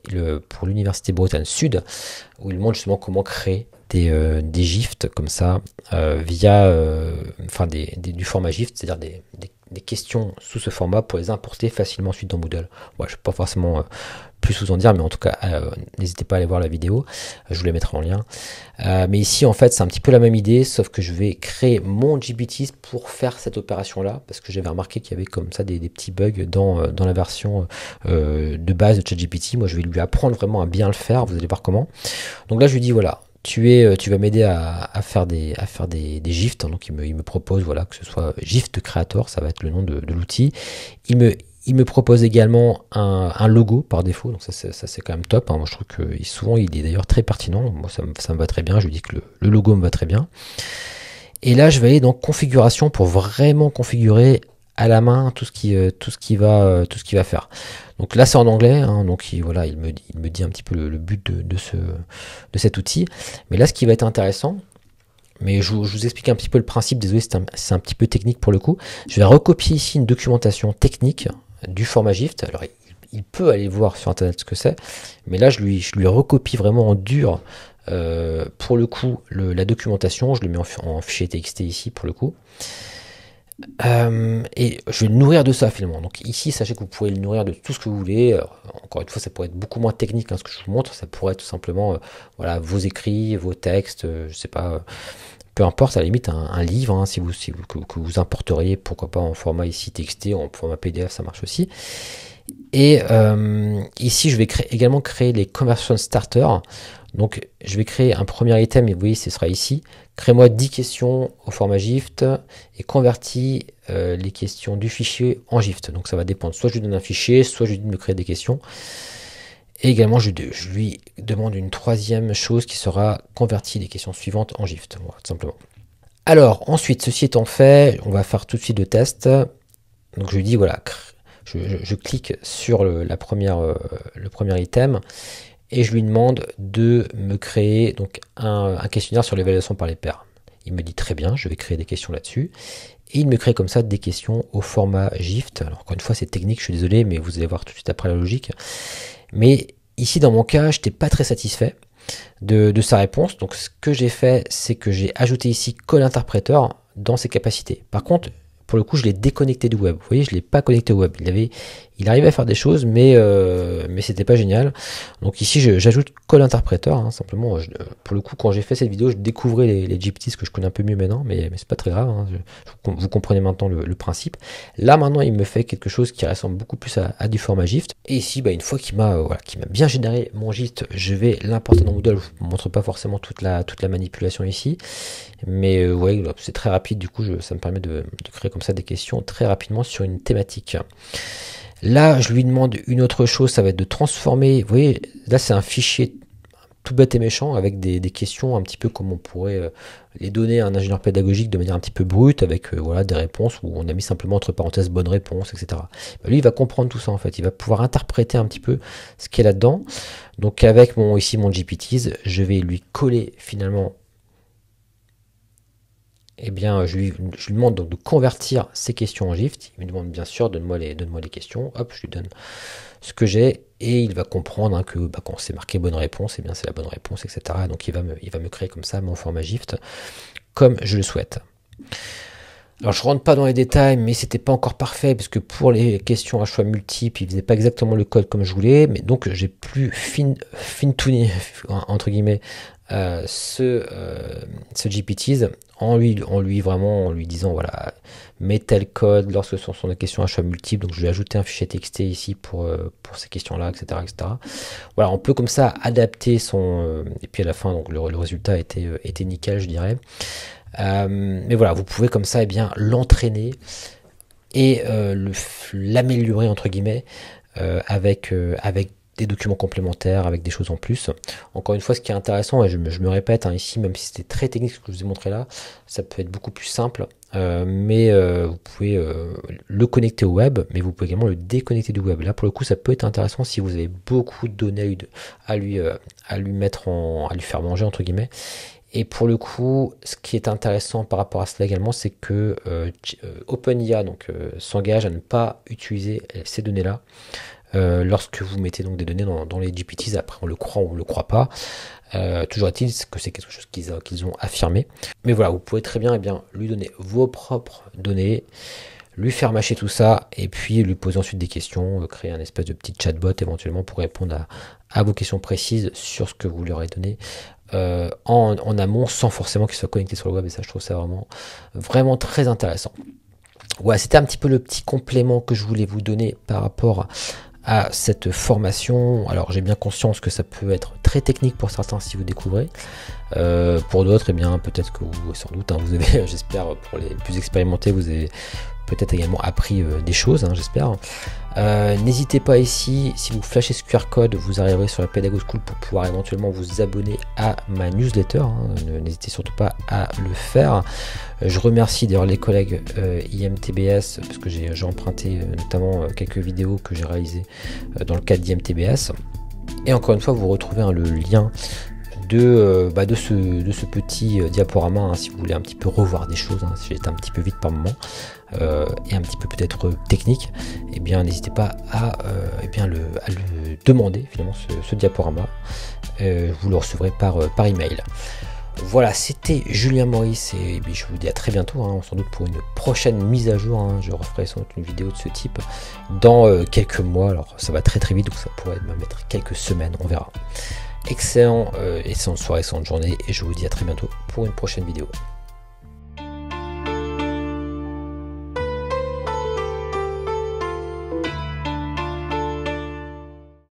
l'Université Bretagne Sud, où il montre justement comment créer des, euh, GIFs, comme ça, euh, via enfin du format GIF, c'est-à-dire des, questions sous ce format pour les importer facilement ensuite dans Moodle. je ne pas forcément plus vous en dire, mais en tout cas, euh, n'hésitez pas à aller voir la vidéo, euh, je vous la mettrai en lien. Euh, mais ici, en fait, c'est un petit peu la même idée, sauf que je vais créer mon GBT pour faire cette opération-là, parce que j'avais remarqué qu'il y avait comme ça des, petits bugs dans, dans la version de base de ChatGPT. Moi, je vais lui apprendre vraiment à bien le faire, vous allez voir comment. Donc là, je lui dis, voilà, tu, es, tu vas m'aider à, faire des, à faire des, des GIFs. Hein. Donc, il me, il me propose voilà, que ce soit GIF Creator, ça va être le nom de, de l'outil. Il me, il me propose également un, logo par défaut, donc ça c'est quand même top. Hein. Moi je trouve que souvent il est d'ailleurs très pertinent. Moi ça me, va très bien, je lui dis que le, logo me va très bien. Et là je vais aller dans configuration pour vraiment configurer à la main tout ce qui, euh, tout ce qui, va, euh, tout ce qui va faire. Donc là c'est en anglais, hein, donc il, voilà, il, me, il me dit un petit peu le, but de, ce, de cet outil. Mais là ce qui va être intéressant, mais je, vous explique un petit peu le principe, désolé, c'est un, un, petit peu technique pour le coup. Je vais recopier ici une documentation technique du format GIFT. Alors, il peut aller voir sur Internet ce que c'est, mais là, je lui, je lui recopie vraiment en dur, euh, pour le coup, la documentation. Je le mets en, fichier TXT ici, pour le coup. Euh, et je vais le nourrir de ça finalement. Donc ici, sachez que vous pouvez le nourrir de tout ce que vous voulez. Euh, encore une fois, ça pourrait être beaucoup moins technique que hein, ce que je vous montre. Ça pourrait être tout simplement voilà, vos écrits, vos textes, je je sais pas, peu importe, à la limite, un, livre, hein, si vous, si vous, que, vous importeriez, pourquoi pas en format ici texté, en format PDF, ça marche aussi. Et euh, ici, je vais créer, également créer les conversion starter. Donc, je vais créer un premier item, et vous voyez, ce sera ici. Crée-moi 10 questions au format GIFT et convertis euh, les questions du fichier en GIFT. Donc, ça va dépendre. Soit je lui donne un fichier, soit je lui dis de me créer des questions. Et également, je, lui demande une troisième chose qui sera convertie des questions suivantes en GIFT, simplement. Alors, ensuite, ceci étant fait, on va faire tout de suite le test. Donc, je lui dis, voilà, je, clique sur le, la première, euh, le premier item et je lui demande de me créer donc un, questionnaire sur l'évaluation par les pairs. Il me dit très bien, je vais créer des questions là-dessus. Et il me crée comme ça des questions au format GIFT. Alors encore une fois, c'est technique, je suis désolé, mais vous allez voir tout de suite après la logique. Mais ici, dans mon cas, je n'étais pas très satisfait de, sa réponse. Donc, ce que j'ai fait, c'est que j'ai ajouté ici call interpréteur dans ses capacités. Par contre, pour le coup, je l'ai déconnecté du web. Vous voyez, je ne l'ai pas connecté au web. Il avait, il arrivait à faire des choses, mais, euh, mais c'était pas génial. Donc ici, j'ajoute Call interpréteur hein, simplement, pour le coup, quand j'ai fait cette vidéo, je découvrais les, GPTs que je connais un peu mieux maintenant, mais, mais c'est pas très grave. Hein, vous comprenez maintenant le, principe. Là, maintenant, il me fait quelque chose qui ressemble beaucoup plus à, du format GIFT. Et ici, bah, une fois qu'il m'a euh, m'a bien généré mon GIFT, je vais l'importer dans Moodle. Je vous montre pas forcément toute la, toute la manipulation ici, mais vous euh, voyez, c'est très rapide. Du coup, ça me permet de, de créer comme ça des questions très rapidement sur une thématique. Là, je lui demande une autre chose, ça va être de transformer. Vous voyez, là, c'est un fichier tout bête et méchant avec des, questions un petit peu comme on pourrait euh, les donner à un ingénieur pédagogique de manière un petit peu brute avec euh, voilà des réponses où on a mis simplement entre parenthèses bonne réponse etc. Bah, lui il va comprendre tout ça en fait, il va pouvoir interpréter un petit peu ce qu'il y a là-dedans. Donc avec mon ici mon GPTs, je vais lui coller finalement eh bien, je lui, demande donc de convertir ces questions en GIFT. Il me demande bien sûr, donne-moi les, les questions. Hop, je lui donne ce que j'ai et il va comprendre hein, que bah, quand c'est marqué bonne réponse, et eh bien c'est la bonne réponse, etc. Donc il va, me, il va me créer comme ça mon format GIFT comme je le souhaite. Alors je rentre pas dans les détails, mais c'était pas encore parfait parce que pour les questions à choix multiples, il faisait pas exactement le code comme je voulais, mais donc j'ai plus fin, fin <laughs> entre guillemets euh, ce, euh, ce GPTs en lui, en lui vraiment en lui disant voilà mets tel code lorsque ce sont des questions à choix multiples donc je vais ajouter un fichier texté ici pour, euh, pour ces questions là etc etc voilà on peut comme ça adapter son et puis à la fin donc le, résultat était, était nickel je dirais mais voilà vous pouvez comme ça et eh bien l'entraîner et l'améliorer entre guillemets avec avec documents complémentaires avec des choses en plus. Encore une fois, ce qui est intéressant, et je me, répète hein, ici, même si c'était très technique ce que je vous ai montré là, ça peut être beaucoup plus simple. Euh, mais euh, vous pouvez euh, le connecter au web, mais vous pouvez également le déconnecter du web. Là, pour le coup, ça peut être intéressant si vous avez beaucoup de données à lui, à lui mettre en, à lui faire manger entre guillemets. Et pour le coup, ce qui est intéressant par rapport à cela également, c'est que OpenIA donc s'engage à ne pas utiliser ces données-là euh, lorsque vous mettez donc des données dans, les GPTs. Après, on le croit, ou on le croit pas. Euh, toujours est-il que c'est quelque chose euh, qu'ils ont affirmé. Mais voilà, vous pouvez très bien, eh bien lui donner vos propres données, lui faire mâcher tout ça, et puis lui poser ensuite des questions, créer un espèce de petit chatbot éventuellement pour répondre à, vos questions précises sur ce que vous lui aurez donné en, amont sans forcément qu'il soit connecté sur le web. Et ça, je trouve ça vraiment, vraiment très intéressant. Voilà, c'était un petit peu le petit complément que je voulais vous donner par rapport à à cette formation. Alors j'ai bien conscience que ça peut être très technique pour certains si vous découvrez. Euh, pour d'autres, et eh bien peut-être que vous, sans doute, hein, vous avez, <laughs> j'espère, pour les plus expérimentés, vous avez, peut-être également appris euh, des choses, hein, j'espère. Euh, n'hésitez pas ici, si vous flashez ce QR code, vous arriverez sur la Pédago School pour pouvoir éventuellement vous abonner à ma newsletter. Hein. N'hésitez surtout pas à le faire. Je remercie d'ailleurs les collègues euh, IMTBS parce que j'ai emprunté notamment quelques vidéos que j'ai réalisées dans le cadre d'IMTBS. Et encore une fois, vous retrouvez hein, le lien de, bah, de, ce, de, ce, petit diaporama si vous voulez un petit peu revoir des choses, si j'étais un petit peu vite par moment. Euh, et un petit peu peut-être technique, et eh bien n'hésitez pas à, euh, eh bien, le, demander finalement ce, diaporama. Euh, vous le recevrez par, par email. Voilà, c'était Julien Maurice et eh je vous dis à très bientôt, hein, sans doute pour une prochaine mise à jour. Hein. je referai sans doute une vidéo de ce type dans quelques mois. Alors ça va très très vite, donc ça pourrait me mettre quelques semaines, on verra. Excellent, euh, excellente soirée, excellente journée et je vous dis à très bientôt pour une prochaine vidéo.